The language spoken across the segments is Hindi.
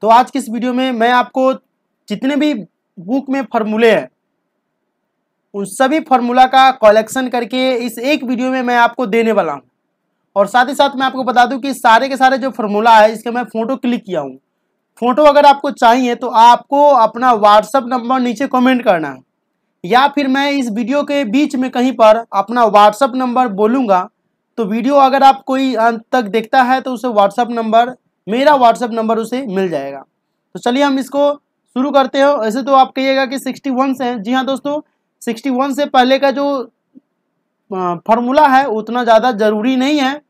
तो आज के इस वीडियो में मैं आपको जितने भी बुक में फॉर्मूले हैं उन सभी फार्मूला का कलेक्शन करके इस एक वीडियो में मैं आपको देने वाला हूँ और साथ ही साथ मैं आपको बता दूँ कि सारे के सारे जो फार्मूला है इसके मैं फ़ोटो क्लिक किया हूँ फ़ोटो अगर आपको चाहिए तो आपको अपना व्हाट्सअप नंबर नीचे कमेंट करना है या फिर मैं इस वीडियो के बीच में कहीं पर अपना व्हाट्सअप नंबर बोलूँगा तो वीडियो अगर आप कोई अंत तक देखता है तो उसे व्हाट्सअप नंबर मेरा व्हाट्सअप नंबर उसे मिल जाएगा तो चलिए हम इसको शुरू करते हैं ऐसे तो आप कहिएगा कि सिक्सटी वन से जी हाँ दोस्तों सिक्सटी वन से पहले का जो फार्मूला है उतना ज़्यादा ज़रूरी नहीं है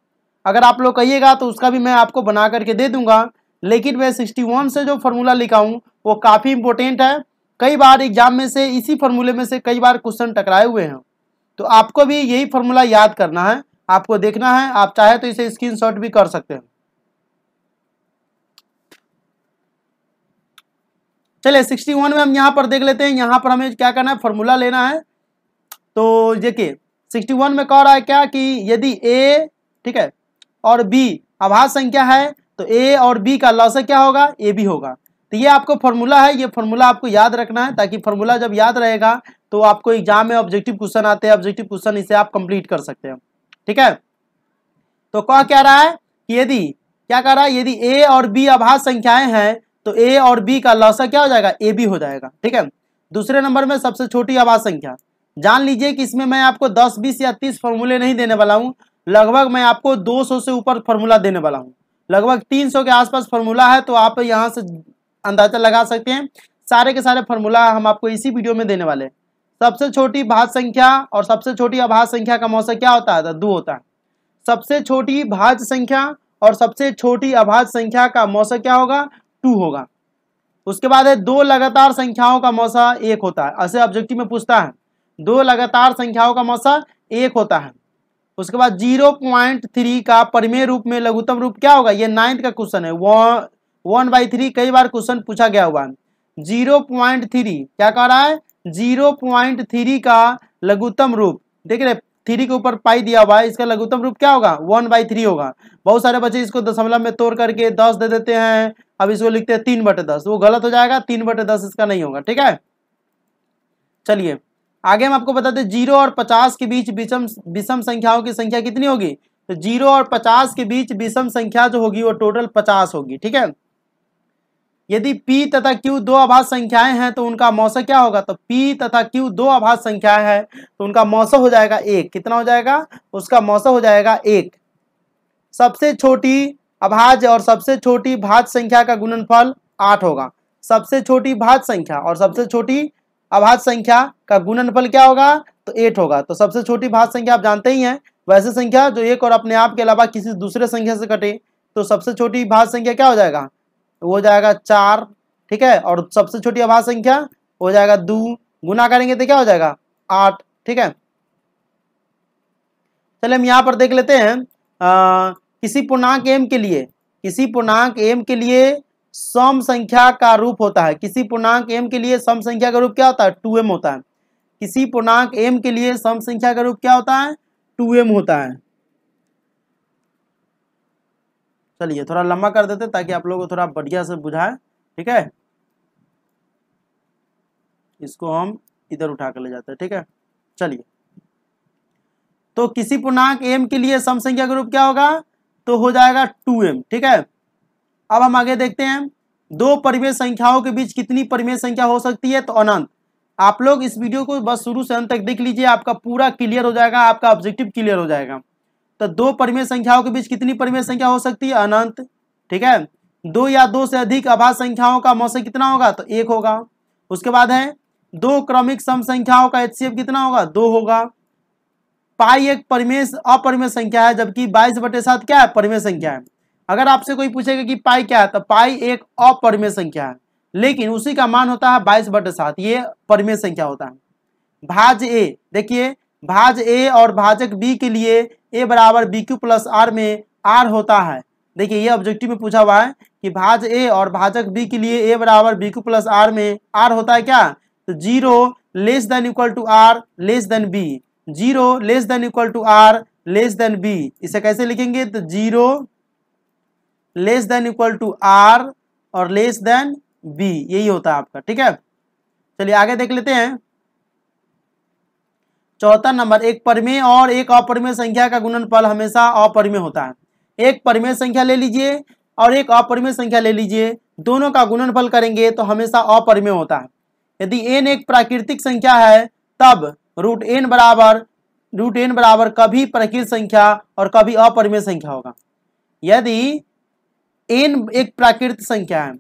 अगर आप लोग कहिएगा तो उसका भी मैं आपको बना करके दे दूंगा लेकिन मैं सिक्सटी वन से जो फार्मूला लिखा हूँ वो काफ़ी इंपॉर्टेंट है कई बार एग्जाम में से इसी फार्मूले में से कई बार क्वेश्चन टकराए हुए हैं तो आपको भी यही फार्मूला याद करना है आपको देखना है आप चाहे तो इसे स्क्रीनशॉट भी कर सकते हैं चले सिक्सटी वन में हम यहाँ पर देख लेते हैं यहाँ पर हमें क्या करना है फॉर्मूला लेना है तो देखिए सिक्सटी वन में कह रहा है क्या कि यदि ए ठीक है और बी आभास संख्या है तो ए और बी का लॉस क्या होगा ए बी होगा तो ये आपको फॉर्मूला है ये फॉर्मूला आपको याद रखना है ताकि फॉर्मूला जब याद रहेगा तो आपको एग्जाम में ऑब्जेक्टिव क्वेश्चन आते हैं ऑब्जेक्टिव क्वेश्चन इसे आप कंप्लीट कर सकते हैं ठीक है तो कह क्या रहा है कि यदि क्या कह रहा है यदि ए और बी आभास संख्याएं हैं तो ए और बी का लौसा क्या हो जाएगा ए बी हो जाएगा ठीक है दूसरे नंबर में सबसे छोटी आवाज संख्या जान लीजिए कि इसमें मैं आपको 10, 20 या 30 फॉर्मूले नहीं देने वाला हूँ लगभग मैं आपको 200 से ऊपर फॉर्मूला देने वाला हूँ लगभग 300 के आसपास फॉर्मूला है तो आप यहाँ से अंदाजा लगा सकते हैं सारे के सारे फॉर्मूला हम आपको इसी वीडियो में देने वाले सबसे छोटी भाज संख्या और सबसे छोटी अभाज संख्या का मौसम क्या होता है तो दो होता है सबसे छोटी भाज संख्या और सबसे छोटी अभाज संख्या का मौसम क्या होगा टू होगा उसके बाद है दो लगातार संख्याओं का मौसा एक होता है ऐसे ऑब्जेक्टिव में पूछता है दो लगातार संख्याओं का मौसा एक होता है उसके बाद जीरो पॉइंट थ्री का परिमेय रूप में लघुतम रूप क्या होगा ये नाइन्थ का क्वेश्चन है वन बाई थ्री कई बार क्वेश्चन पूछा गया हुआ है जीरो पॉइंट थ्री क्या कह रहा है जीरो पॉइंट थ्री का लघुतम रूप देख रहे थ्री के ऊपर पाई दिया हुआ है इसका लघुतम रूप क्या होगा वन बाई थ्री होगा बहुत सारे बच्चे इसको दशमलव में तोड़ करके दस दे देते हैं अब इसको लिखते हैं तीन बटे दस तो वो गलत हो जाएगा तीन बटे दस इसका नहीं होगा ठीक है चलिए आगे हम आपको बताते हैं जीरो और पचास के बीच विषम विषम संख्याओं की संख्या कितनी होगी तो जीरो और पचास के बीच विषम संख्या जो होगी वो टोटल पचास होगी ठीक है यदि P तथा Q दो आभास संख्याएं हैं तो उनका मौसम क्या होगा तो P तथा Q दो आभास संख्याएं हैं तो उनका मौसम हो जाएगा एक कितना हो जाएगा उसका मौसम हो जाएगा एक सबसे छोटी अभाज्य और सबसे छोटी भाज्य संख्या का गुणनफल आठ होगा सबसे छोटी भाज्य संख्या और सबसे छोटी अभाज्य संख्या का गुणनफल क्या होगा तो एट होगा तो सबसे छोटी भाज्य संख्या आप जानते ही हैं वैसे संख्या जो एक और अपने आप के अलावा किसी दूसरे संख्या से कटे तो सबसे छोटी भाज्य संख्या क्या हो जाएगा हो जाएगा चार ठीक है और सबसे छोटी अभाज संख्या हो जाएगा दो गुना करेंगे तो क्या हो जाएगा आठ ठीक है चलिए हम यहाँ पर देख लेते हैं किसी पूर्णांक एम के लिए किसी पूर्णांक एम के लिए सम संख्या का रूप होता है किसी पूर्णांक एम के लिए सम संख्या का रूप क्या होता है टू एम होता है किसी पूर्णांक एम के लिए सम संख्या का रूप क्या होता है टू एम होता है चलिए थोड़ा लंबा कर देते ताकि आप लोगों को थोड़ा बढ़िया से बुझाए ठीक है इसको हम इधर उठा कर ले जाते हैं ठीक है चलिए तो किसी पूर्णांक एम के लिए सम संख्या का रूप क्या होगा तो हो जाएगा टू एम ठीक है अब हम आगे देखते हैं दो परिमेय संख्याओं के बीच कितनी परिमेय संख्या हो सकती है तो अनंत आप लोग इस वीडियो को बस शुरू से अंत तक देख लीजिए आपका पूरा क्लियर हो जाएगा आपका ऑब्जेक्टिव क्लियर हो जाएगा तो दो परिमेय संख्याओं के बीच कितनी परिमेय संख्या हो सकती है अनंत ठीक है दो या दो से अधिक अभाज संख्याओं का मौसम कितना होगा तो एक होगा उसके बाद है दो क्रमिक सम संख्याओं का एच कितना होगा दो होगा पाई एक परिमेश अपरिमेय संख्या है जबकि बाईस बटे सात क्या है परिमेय संख्या है अगर आपसे कोई पूछेगा कि पाई क्या है तो पाई एक अपरिमेय संख्या है लेकिन उसी का मान होता है बाईस बटे सात ये परिमेय संख्या होता है भाज ए देखिए भाज ए और भाजक बी के लिए ए बराबर बी क्यू प्लस आर में आर होता है देखिए ये ऑब्जेक्टिव में पूछा हुआ है कि भाज ए और भाजक बी के लिए ए बराबर बी क्यू प्लस आर में आर होता है क्या तो zero less than equal to R less than B zero less than equal to R less than B इसे कैसे लिखेंगे तो zero less than equal to R और लेस देन बी यही होता है आपका ठीक है चलिए आगे देख लेते हैं चौथा नंबर एक परिमेय और एक अपरिमेय संख्या का गुणनफल हमेशा अपरिमेय होता है एक परिमेय संख्या ले लीजिए और एक अपरिमेय संख्या ले लीजिए दोनों का गुणनफल करेंगे तो हमेशा अपरिमेय होता है यदि एन एक प्राकृतिक संख्या है तब रूट एन बराबर रूट एन बराबर कभी प्रकृत संख्या और कभी अपरिमेय संख्या होगा यदि एन एक प्राकृतिक संख्या है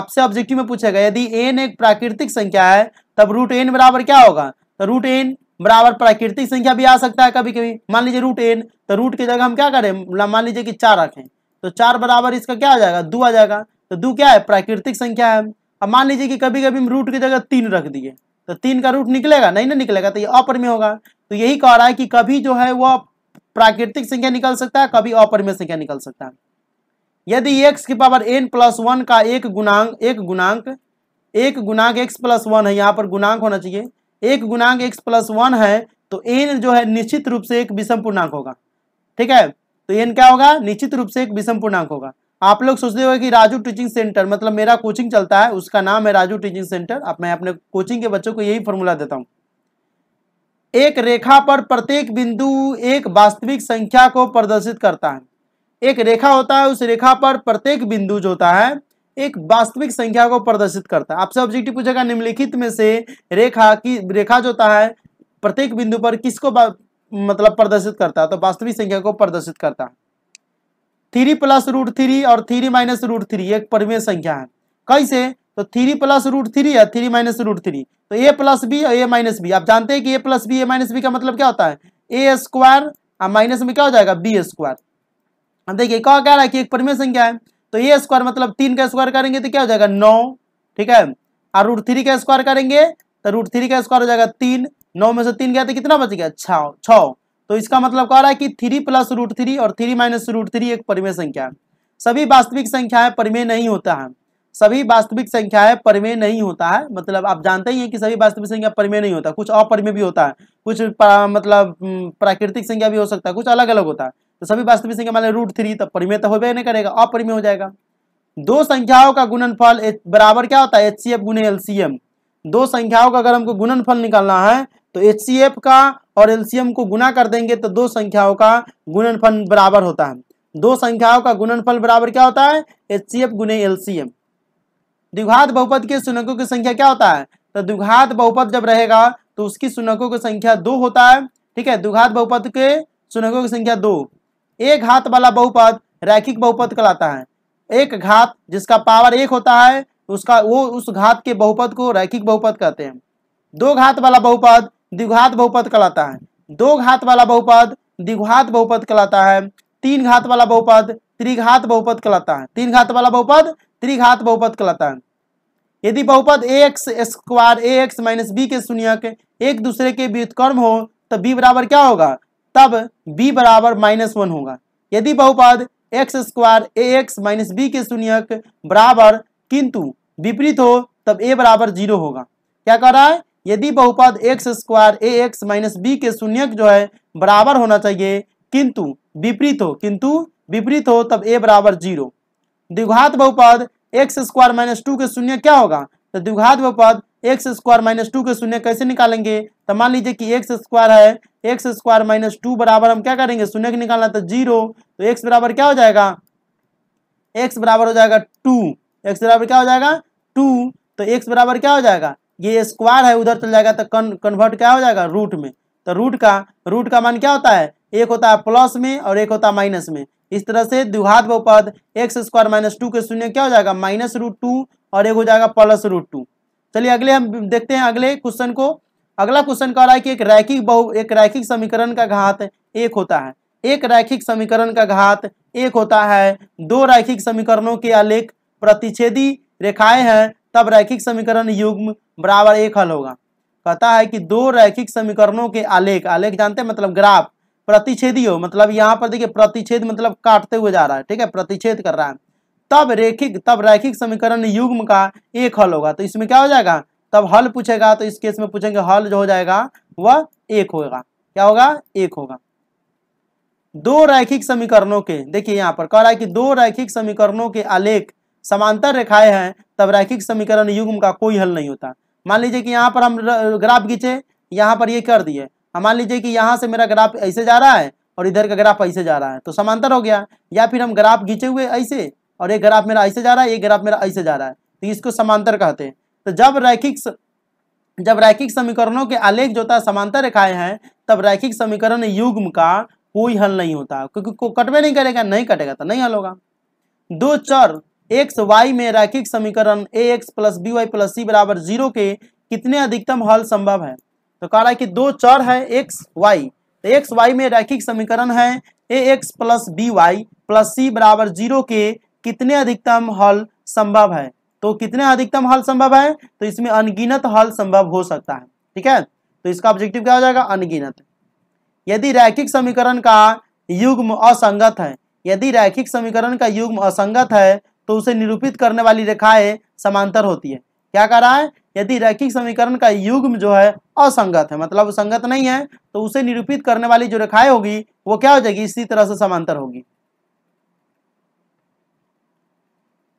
आपसे ऑब्जेक्टिव में पूछेगा यदि एन एक प्राकृतिक संख्या है तब रूट एन बराबर क्या होगा तो रूट एन बराबर प्राकृतिक संख्या भी आ सकता है कभी कभी मान लीजिए रूट एन तो रूट की जगह हम क्या करें मतलब मान लीजिए कि चार रखें तो चार बराबर इसका क्या आ जाएगा दो आ जाएगा तो दो क्या है प्राकृतिक संख्या है अब मान लीजिए कि कभी कभी हम रूट की जगह तीन रख दिए तो तीन का रूट निकलेगा नहीं ना निकलेगा तो ये में होगा तो यही कह रहा है कि कभी जो है वह प्राकृतिक संख्या निकल सकता है कभी अपर में संख्या निकल सकता है यदि एक्स की पावर एन प्लस वन का एक गुणांक एक गुणांक एक गुणांक एक्स प्लस वन है यहाँ पर गुणांक होना चाहिए एक गुणांक एक्स प्लस वन है तो एन जो है निश्चित रूप से एक विषम पूर्णांक होगा ठीक है तो एन क्या होगा निश्चित रूप से एक विषम पूर्णांक होगा आप लोग सोचते हो कि राजू टीचिंग सेंटर मतलब मेरा कोचिंग चलता है उसका नाम है राजू टीचिंग सेंटर अब मैं अपने कोचिंग के बच्चों को यही फॉर्मूला देता हूँ एक रेखा पर प्रत्येक बिंदु एक वास्तविक संख्या को प्रदर्शित करता है एक रेखा होता है उस रेखा पर प्रत्येक बिंदु जो होता है एक वास्तविक संख्या को प्रदर्शित करता है आपसे ऑब्जेक्टिव पूछेगा निम्नलिखित में से रेखा की रेखा जो होता है प्रत्येक बिंदु पर किसको मतलब प्रदर्शित करता है तो वास्तविक संख्या को प्रदर्शित करता है थ्री प्लस रूट थ्री और थ्री माइनस रूट थ्री एक परिमेय संख्या है कैसे तो थ्री प्लस रूट थ्री या थ्री माइनस रूट थ्री तो ए प्लस बी और ए माइनस बी आप जानते हैं कि A plus B A minus B का मतलब क्या होता है ए स्क्वायर और माइनस में क्या हो जाएगा बी स्क्वायर देखिए क्या कह रहा है कि एक परिमेय संख्या है तो ए स्क्वायर मतलब तीन का स्क्वायर करेंगे तो क्या हो जाएगा नौ ठीक है और रूट थ्री का स्क्वायर करेंगे तो रूट थ्री का स्क्वायर हो जाएगा तीन नौ में से तीन गया तो कितना बच गया छः छः तो इसका मतलब कह रहा है कि थ्री प्लस रूट थ्री और थ्री माइनस रूट थ्री एक परिमेय संख्या है सभी वास्तविक संख्याएं परिमेय नहीं होता है सभी वास्तविक संख्याएं परिमेय नहीं होता है मतलब आप जानते ही हैं कि सभी वास्तविक संख्या परिमेय नहीं होता कुछ अपरिमेय भी होता है कुछ मतलब प्राकृतिक संख्या भी हो सकता है कुछ अलग अलग होता है तो सभी वास्तविक संख्या मान रूट थ्री तो परिमेय तो हो नहीं करेगा अपरिमेय हो जाएगा दो संख्याओं का गुणनफल बराबर क्या होता है एच सी एफ गुने एल सी एम दो संख्याओं का अगर हमको गुणनफल निकालना है तो एच का और एल्सियम को गुना कर देंगे तो दो संख्याओं का गुणनफल बराबर होता है दो संख्याओं का गुणनफल बराबर क्या होता है एच सी एफ गुने एम द्विघात बहुपद के सुनकों की संख्या क्या होता है तो द्विघात बहुपद जब रहेगा तो उसकी सुनकों की संख्या दो होता है ठीक है दुघात बहुपद के सुनकों की संख्या दो एक घात वाला बहुपद रैखिक बहुपद कहलाता है एक घात जिसका पावर एक होता है उसका वो उस घात के बहुपद को रैखिक बहुपद कहते हैं दो घात वाला बहुपद द्विघात बहुपद कहलाता है दो घात वाला बहुपद द्विघात बहुपद कहलाता है तीन घात वाला बहुपद त्रिघात बहुपद कहलाता है तीन घात वाला बहुपद त्रिघात बहुपद कहलाता है यदि बहुपद A X square A X minus B के शून्य एक दूसरे के व्युतकर्म हो तो बी बराबर क्या होगा तब बी बराबर माइनस वन होगा यदि बहुपद X square A X minus B के शून्यक बराबर किंतु विपरीत हो तब ए बराबर जीरो होगा क्या कह रहा है यदि बहुपद X square A X minus B के शून्य जो है बराबर होना चाहिए किंतु विपरीत हो किंतु विपरीत हो तब ए बराबर जीरो द्विघात बहुपद एक्स स्क्वायर माइनस टू के शून्य क्या होगा तो द्विघात बहुपद एक्स स्क्वायर माइनस टू के शून्य कैसे निकालेंगे तो मान लीजिए कि एक्स स्क्वायर है एक्स स्क्वायर माइनस टू बराबर हम क्या करेंगे शून्य के निकालना तो जीरो तो एक्स बराबर क्या हो जाएगा एक्स बराबर हो जाएगा टू एक्स बराबर क्या हो जाएगा टू तो एक्स बराबर क्या हो जाएगा ये स्क्वायर है उधर चल जाएगा तो कन कन्वर्ट क्या हो जाएगा रूट में तो रूट का रूट का मान क्या होता है एक होता है प्लस में और एक होता है माइनस में इस तरह से द्विघात बहुपद एक्स स्क्वायर माइनस टू के शून्य क्या हो जाएगा माइनस रूट टू और एक हो जाएगा प्लस रूट टू चलिए अगले हम देखते हैं अगले क्वेश्चन को अगला क्वेश्चन कह रहा है कि एक रैखिक बहु एक रैखिक समीकरण का घात एक होता है एक रैखिक समीकरण का घात एक होता है दो रैखिक समीकरणों के अलेख प्रतिच्छेदी रेखाएं हैं तब रैखिक समीकरण युग्म बराबर एक हल होगा कहता है कि दो रैखिक समीकरणों के आलेख आलेख जानते हैं मतलब ग्राफ प्रतिच्छेदी हो मतलब यहाँ पर देखिए प्रतिच्छेद मतलब काटते हुए जा रहा है ठीक है प्रतिच्छेद कर रहा है तब रेखिक तब रैखिक समीकरण युग्म का एक हल होगा तो इसमें क्या हो जाएगा तब हल पूछेगा तो इस केस में पूछेंगे हल जो हो जाएगा वह एक होगा क्या होगा एक होगा दो रैखिक समीकरणों के देखिए यहाँ पर कह रहा है कि दो रैखिक समीकरणों के आलेख समांतर रेखाएं हैं तब रैखिक समीकरण युग्म का कोई हल नहीं होता मान लीजिए कि यहाँ पर हम ग्राफ खींचे यहाँ पर ये कर दिए मान लीजिए कि यहाँ से मेरा ग्राफ ऐसे जा रहा है और इधर का ग्राफ ऐसे जा रहा है तो समांतर हो गया या फिर हम ग्राफ खींचे हुए ऐसे और एक ग्राफ मेरा ऐसे जा रहा है एक ग्राफ मेरा ऐसे जा रहा है तो इसको समांतर कहते हैं तो जब रैखिक जब रैखिक समीकरणों के आलेख जो होता है समांतर रेखाएं हैं तब रैखिक समीकरण युग्म का कोई हल नहीं होता क्योंकि को कटवे नहीं करेगा नहीं कटेगा तो नहीं हल होगा दो चर एक्स वाई में रैखिक समीकरण A X plus B Y plus C बराबर जीरो के कितने अधिकतम हल संभव है तो कह रहा है कि दो चर है एक्स वाई तो एक्स वाई में रैखिक समीकरण है A X plus B Y plus C बराबर जीरो के कितने अधिकतम हल संभव है तो कितने अधिकतम हल संभव है तो इसमें अनगिनत हल संभव हो सकता है ठीक है तो इसका ऑब्जेक्टिव क्या हो जाएगा अनगिनत यदि रैखिक समीकरण का युग्म असंगत है यदि रैखिक समीकरण का युग्म असंगत है तो उसे निरूपित करने वाली रेखाएं समांतर होती है क्या कह रहा है यदि रैखिक समीकरण का युग्म जो है असंगत है मतलब संगत नहीं है तो उसे निरूपित करने वाली जो रेखाएं होगी वो क्या हो जाएगी इसी तरह से समांतर होगी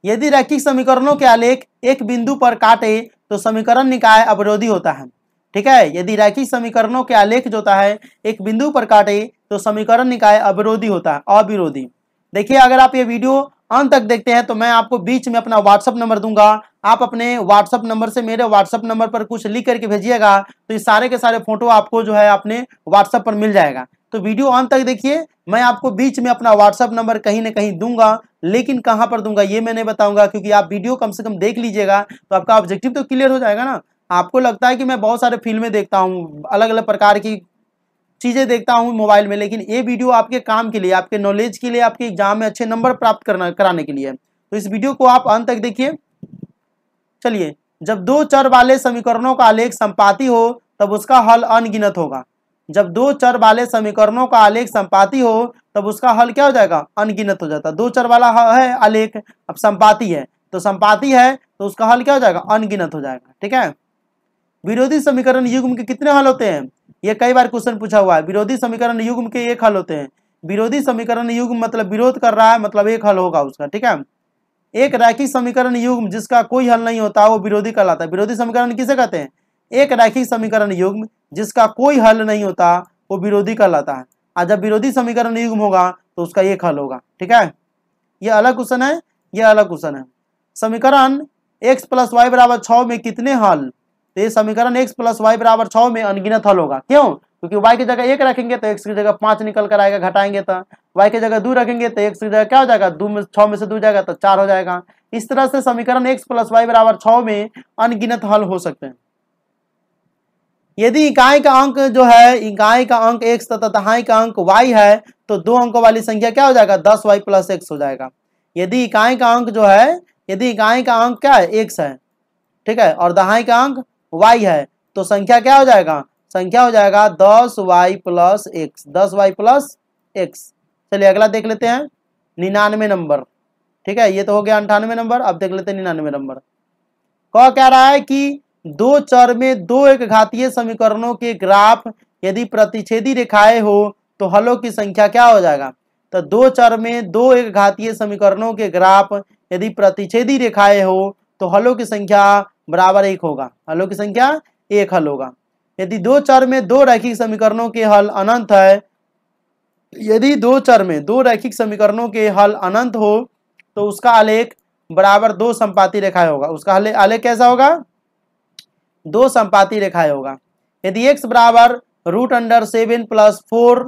यदि रैखिक समीकरणों के आलेख एक बिंदु पर काटे तो समीकरण निकाय अवरोधी होता है ठीक है यदि रैखिक समीकरणों के आलेख जो होता है एक बिंदु पर काटे तो समीकरण निकाय अवरोधी होता है अविरोधी देखिए अगर आप ये वीडियो अंत तक देखते हैं तो मैं आपको बीच में अपना व्हाट्सअप नंबर दूंगा आप अपने व्हाट्सअप नंबर से मेरे व्हाट्सअप नंबर पर कुछ लिख करके भेजिएगा तो ये सारे के सारे फोटो आपको जो है अपने व्हाट्सअप पर मिल जाएगा तो वीडियो अंत तक देखिए मैं आपको बीच में अपना व्हाट्सअप नंबर कहीं ना कहीं दूंगा लेकिन कहाँ पर दूंगा ये मैं नहीं बताऊंगा क्योंकि आप वीडियो कम से कम देख लीजिएगा तो आपका ऑब्जेक्टिव तो क्लियर हो जाएगा ना आपको लगता है कि मैं बहुत सारे फिल्में देखता हूँ अलग अलग प्रकार की चीज़ें देखता हूँ मोबाइल में लेकिन ये वीडियो आपके काम के लिए आपके नॉलेज के लिए आपके एग्जाम में अच्छे नंबर प्राप्त करना कराने के लिए तो इस वीडियो को आप अंत तक देखिए चलिए जब दो चर वाले समीकरणों का आलेख संपाति हो तब उसका हल अनगिनत होगा जब दो चर वाले समीकरणों का आलेख संपाति हो तब उसका हल क्या हो जाएगा अनगिनत हो जाता है दो चर वाला है आलेख अब संपाति है तो संपाति है तो उसका हल क्या हो जाएगा अनगिनत हो जाएगा ठीक है विरोधी समीकरण युग्म के कितने हल होते हैं ये कई बार क्वेश्चन पूछा हुआ है विरोधी समीकरण युग्म के एक हल होते हैं विरोधी समीकरण युग्म मतलब विरोध कर रहा है मतलब एक हल होगा उसका ठीक है एक रैखिक समीकरण युग्म जिसका कोई हल नहीं होता वो विरोधी कहलाता है विरोधी समीकरण किसे कहते हैं एक रैखिक समीकरण युग्म जिसका कोई हल नहीं होता वो विरोधी कहलाता है और जब विरोधी समीकरण युग्म होगा तो उसका एक हल होगा ठीक है यह अलग क्वेश्चन है यह अलग क्वेश्चन है समीकरण एक्स प्लस वाई बराबर छ में कितने हल तो ये समीकरण एक्स प्लस वाई बराबर छ में अनगिनत हल होगा क्यों क्योंकि वाई की जगह एक रखेंगे तो एक्स की जगह पांच निकल कर आएगा घटाएंगे तो वाई की जगह दो रखेंगे तो एक्स की जगह क्या हो जाएगा दो में छ में से दो जाएगा तो चार हो जाएगा इस तरह से समीकरण एक्स प्लस वाई बराबर छ में अनगिनत हल हो सकते हैं यदि इकाई का अंक जो है इकाई का अंक एक्स तथा दहाई का अंक वाई है तो दो अंकों वाली संख्या क्या हो जाएगा दस वाई प्लस एक्स हो जाएगा यदि इकाई का अंक जो है यदि इकाई का अंक क्या है एक्स है ठीक है और दहाई का अंक वाई है तो संख्या क्या हो जाएगा संख्या हो जाएगा दस वाई प्लस एक्स दस वाई प्लस एक्स चलिए अगला देख लेते हैं निन्यानवे नंबर ठीक है ये तो हो गया अंठानवे नंबर अब देख लेते हैं निन्यानवे नंबर कह कह रहा है कि दो चर में दो एक घातीय समीकरणों के ग्राफ यदि प्रतिच्छेदी रेखाएं हो तो हलों की संख्या क्या हो जाएगा तो दो चर में दो एक घातीय समीकरणों के ग्राफ यदि प्रतिच्छेदी रेखाएं हो तो हलों की संख्या बराबर एक होगा हलों की संख्या एक हल होगा यदि दो चर में दो रैखिक समीकरणों के हल अनंत है यदि दो चर में दो रैखिक समीकरणों के हल अनंत हो तो उसका आलेख बराबर दो संपाती रेखाएं होगा उसका आलेख कैसा होगा दो संपाती रेखाएं होगा यदि एक्स बराबर root under seven plus four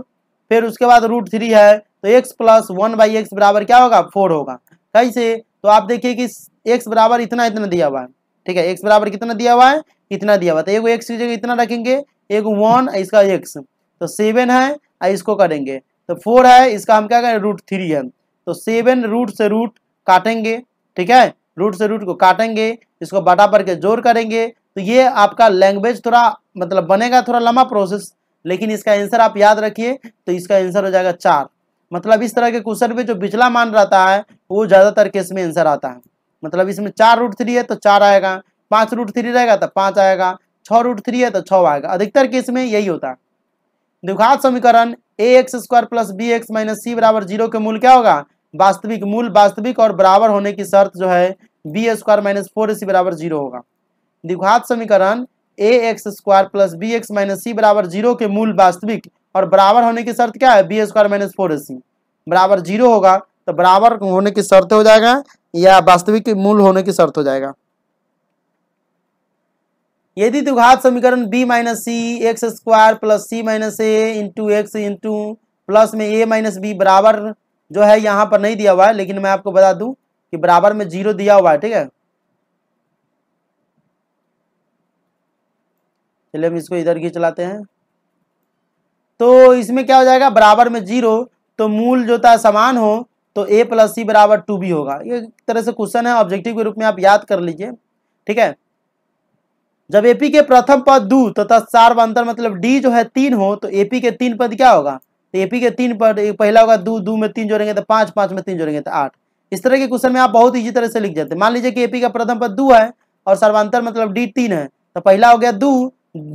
फिर उसके बाद रूट थ्री है तो X plus one by X बराबर क्या होगा फोर होगा कैसे तो आप देखिए कि एक्स बराबर इतना इतना दिया हुआ है ठीक है एक्स बराबर कितना दिया हुआ है इतना दिया हुआ था तो एक एक्स की जगह इतना रखेंगे एक वन इसका एक्स तो सेवन है और इसको करेंगे तो फोर है इसका हम क्या करें रूट थ्री है तो सेवन रूट से रूट काटेंगे ठीक है रूट से रूट को काटेंगे इसको बटा पर के जोर करेंगे तो ये आपका लैंग्वेज थोड़ा मतलब बनेगा थोड़ा लंबा प्रोसेस लेकिन इसका आंसर आप याद रखिए तो इसका आंसर हो जाएगा चार मतलब इस तरह के क्वेश्चन में जो पिछला मान रहता है वो ज़्यादातर केस में आंसर आता है मतलब इसमें चार रूट थ्री है तो चार आएगा पाँच रूट थ्री रहेगा तो पाँच आएगा छः रूट थ्री है तो छः आएगा अधिकतर केस में यही होता है द्विघात समीकरण A X square plus B X minus C बराबर जीरो के मूल क्या होगा वास्तविक मूल वास्तविक और बराबर होने की शर्त जो है B square minus four C बराबर जीरो होगा द्विघात समीकरण A X square plus B X minus C बराबर जीरो के मूल वास्तविक और बराबर होने की शर्त क्या है B square minus four A C बराबर जीरो होगा तो बराबर होने की शर्त हो जाएगा यह वास्तविक मूल होने की शर्त हो जाएगा यदि द्विघात समीकरण b minus C X square plus C minus A into X into plus में a माइनस बी बराबर जो है यहां पर नहीं दिया हुआ है लेकिन मैं आपको बता दूं कि बराबर में जीरो दिया हुआ है ठीक है चलिए हम इसको इधर घी चलाते हैं तो इसमें क्या हो जाएगा बराबर में जीरो तो मूल जो था समान हो तो ए प्लस सी बराबर टू बी होगा ये एक तरह से क्वेश्चन है ऑब्जेक्टिव के रूप में आप याद कर लीजिए ठीक है जब एपी के प्रथम पद दो तथा तो चार अंतर मतलब डी जो है तीन हो तो एपी के तीन पद क्या होगा तो एपी के तीन पद पहला होगा दो दो में तीन जोड़ेंगे तो पांच पांच में तीन जोड़ेंगे तो आठ इस तरह के क्वेश्चन में आप बहुत इजी तरह से लिख जाते हैं मान लीजिए कि एपी का प्रथम पद दो है और सर्वांतर मतलब डी तीन है तो पहला हो गया दो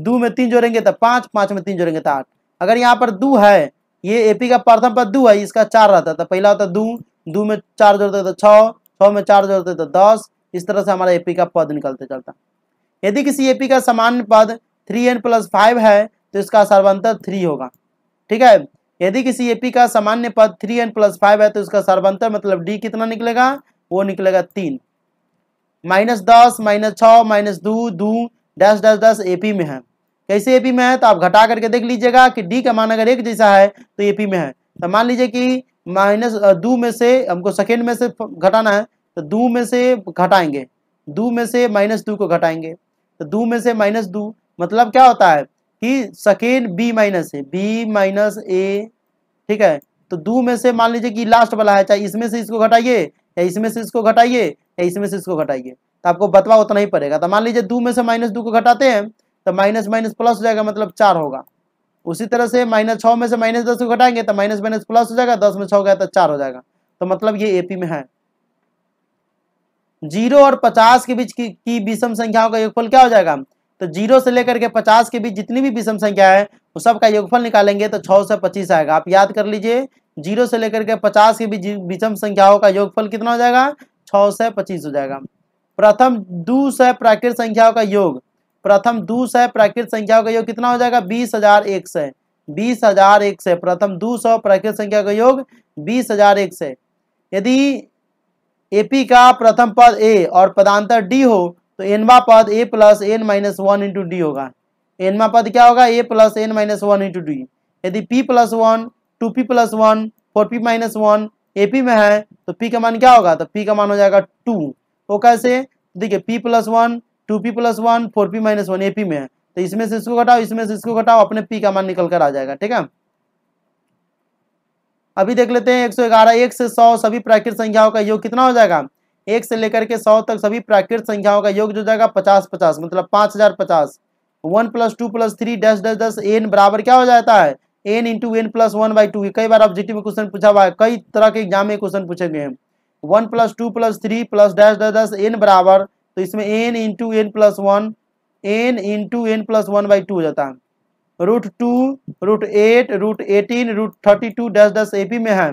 दो में तीन जोड़ेंगे तो पांच पांच में तीन जोड़ेंगे तो आठ अगर यहाँ पर दो है ये एपी का प्रथम पद दो है इसका चार रहता था तो पहला होता दू दो में चार जोड़ते तो छः छः में चार जोड़ते तो दस इस तरह से हमारा एपी का पद निकलते चलता यदि किसी एपी का सामान्य पद थ्री एन प्लस फाइव है तो इसका सर्वंतर थ्री होगा ठीक है यदि किसी एपी का सामान्य पद थ्री एन प्लस फाइव है तो इसका सर्वंतर मतलब डी कितना निकलेगा वो निकलेगा तीन माइनस दस माइनस छ माइनस दो दो डैश डैश डैश एपी में है कैसे ए पी में है तो आप घटा करके देख लीजिएगा कि डी का मान अगर एक जैसा है तो ए पी में है तो मान लीजिए कि माइनस दो में से हमको सेकेंड में से घटाना है तो दो में से घटाएंगे दो में से माइनस दो को घटाएंगे तो दो में से माइनस दो मतलब क्या होता है कि सेकेंड बी माइनस है बी माइनस ए ठीक है तो दो में से मान लीजिए कि लास्ट वाला है चाहे इसमें से इसको घटाइए या इसमें से इसको घटाइए या इसमें से इसको घटाइए तो आपको बतवा उतना ही पड़ेगा तो मान लीजिए दो में से माइनस दो को घटाते हैं तो माइनस माइनस प्लस हो जाएगा मतलब चार होगा उसी तरह से माइनस छः में से माइनस दस को घटाएंगे तो माइनस माइनस प्लस हो जाएगा दस में छः गया तो चार हो जाएगा तो मतलब ये एपी में है जीरो और पचास के बीच की, की विषम संख्याओं का योगफल क्या हो जाएगा तो जीरो से लेकर के पचास के बीच जितनी भी विषम संख्या है वो सबका योगफल निकालेंगे तो छः से पच्चीस आएगा आप याद कर लीजिए जीरो से लेकर के पचास के बीच विषम संख्याओं का योगफल कितना हो जाएगा छः से पच्चीस हो जाएगा प्रथम दो सह प्राकृत संख्याओं का योग प्रथम दो सौ प्राकृत संख्याओं का योग कितना हो जाएगा बीस हजार एक सौ बीस हजार एक सौ प्रथम दो सौ प्राकृत संख्या का योग बीस हजार एक सौ यदि एपी का प्रथम पद ए और पदांतर डी हो तो एनवा पद A plus N minus one into D होगा एनवा पद क्या होगा A plus N minus one into D यदि P plus one two P plus one four P minus one AP में है तो पी का मान क्या होगा तो पी का मान हो जाएगा टू वो तो कैसे देखिए P plus one two P plus one four P minus one A P में तो इसमें से इसको घटाओ इसमें से इसको घटाओ अपने पी का मान निकल कर आ जाएगा ठीक है अभी देख लेते हैं एक सौ ग्यारह एक से सौ सभी प्राकृत संख्याओं का योग कितना हो जाएगा एक से लेकर के सौ तक सभी प्राकृत संख्याओं का योग जो जाएगा पचास पचास मतलब पाँच हजार पचास one plus two plus three dash dash दस एन बराबर क्या हो जाता है N into N plus one by two कई बार ऑब्जेक्टिव में क्वेश्चन पूछा हुआ है कई तरह के एग्जाम में क्वेश्चन पूछे गए हैं one plus two plus three plus dash dash दस एन बराबर तो इसमें N into N plus one N into N plus one by two हो जाता है root two root eight root eighteen root thirty two dash dash A P में है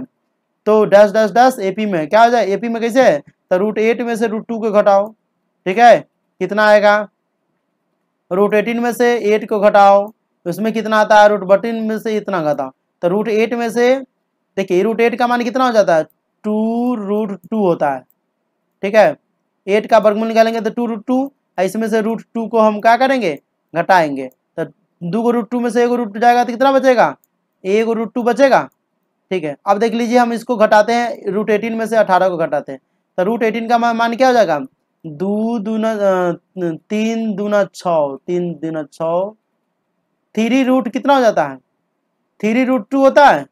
तो dash dash dash A P में क्या हो जाए ए पी में कैसे है तो रूट एट में से रूट टू को घटाओ ठीक है कितना आएगा रूट एटीन में से एट को घटाओ उसमें कितना आता है रूट बटीन में से इतना घटाओ तो रूट एट में से देखिए रूट एट का मान कितना हो जाता है टू रूट टू होता है ठीक है एट का वर्गमूल निकालेंगे तो टू रूट टू इसमें से रूट टू को हम क्या करेंगे घटाएंगे तो दो को रूट टू में से एक रूट टू जाएगा तो कितना बचेगा एक रूट टू बचेगा ठीक है अब देख लीजिए हम इसको घटाते हैं रूट एटीन में से अठारह को घटाते हैं तो रूट एटीन का मान क्या हो जाएगा दो दूना तीन दूना छ तीन दूना छ थ्री रूट कितना हो जाता है थ्री रूट टू होता है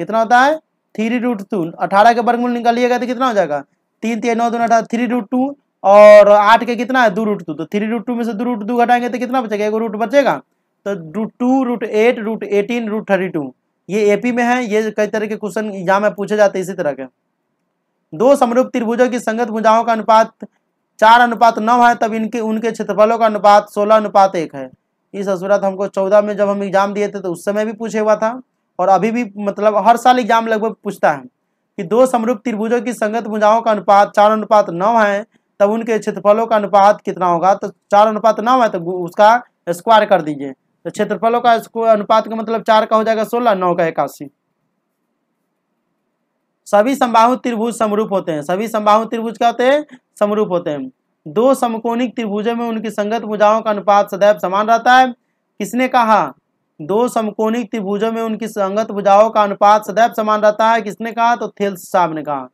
कितना होता है थ्री रूट टू अठारह के वर्गमूल निकालिएगा तो कितना हो जाएगा तीन तीन नौ दो अठारह थ्री रूट टू और आठ के कितना है दो रूट टू तो थ्री रूट टू में से दो रूट टू घटाएंगे तो कितना बचेगा एक रूट बचेगा तो root two root eight root eighteen root thirty two ये एपी में है ये कई तरह के क्वेश्चन एग्जाम में पूछे जाते हैं इसी तरह के दो समरूप त्रिभुजों की संगत भुजाओं का अनुपात चार अनुपात नौ है तब इनके उनके क्षेत्रफलों का अनुपात सोलह अनुपात एक है इस असुरात हमको चौदह में जब हम एग्जाम दिए थे तो उस समय भी पूछे हुआ था और अभी भी मतलब हर साल एग्जाम लगभग पूछता है कि दो समरूप त्रिभुजों की संगत भुजाओं का अनुपात चार अनुपात नौ है तब उनके क्षेत्रफलों का अनुपात कितना होगा तो चार अनुपात नौ है तो उसका स्क्वायर कर दीजिए तो क्षेत्रफलों का अनुपात का मतलब चार का हो जाएगा सोलह नौ का इक्यासी सभी समबाहु त्रिभुज समरूप होते हैं सभी समबाहु त्रिभुज क्या होते हैं समरूप होते हैं दो समकोणिक त्रिभुजों में उनकी संगत भुजाओं का अनुपात सदैव समान रहता है किसने कहा दो समकोणिक त्रिभुजों में उनकी संगत भुजाओं का अनुपात सदैव समान रहता है किसने कहा तो थेल्स साहब ने कहा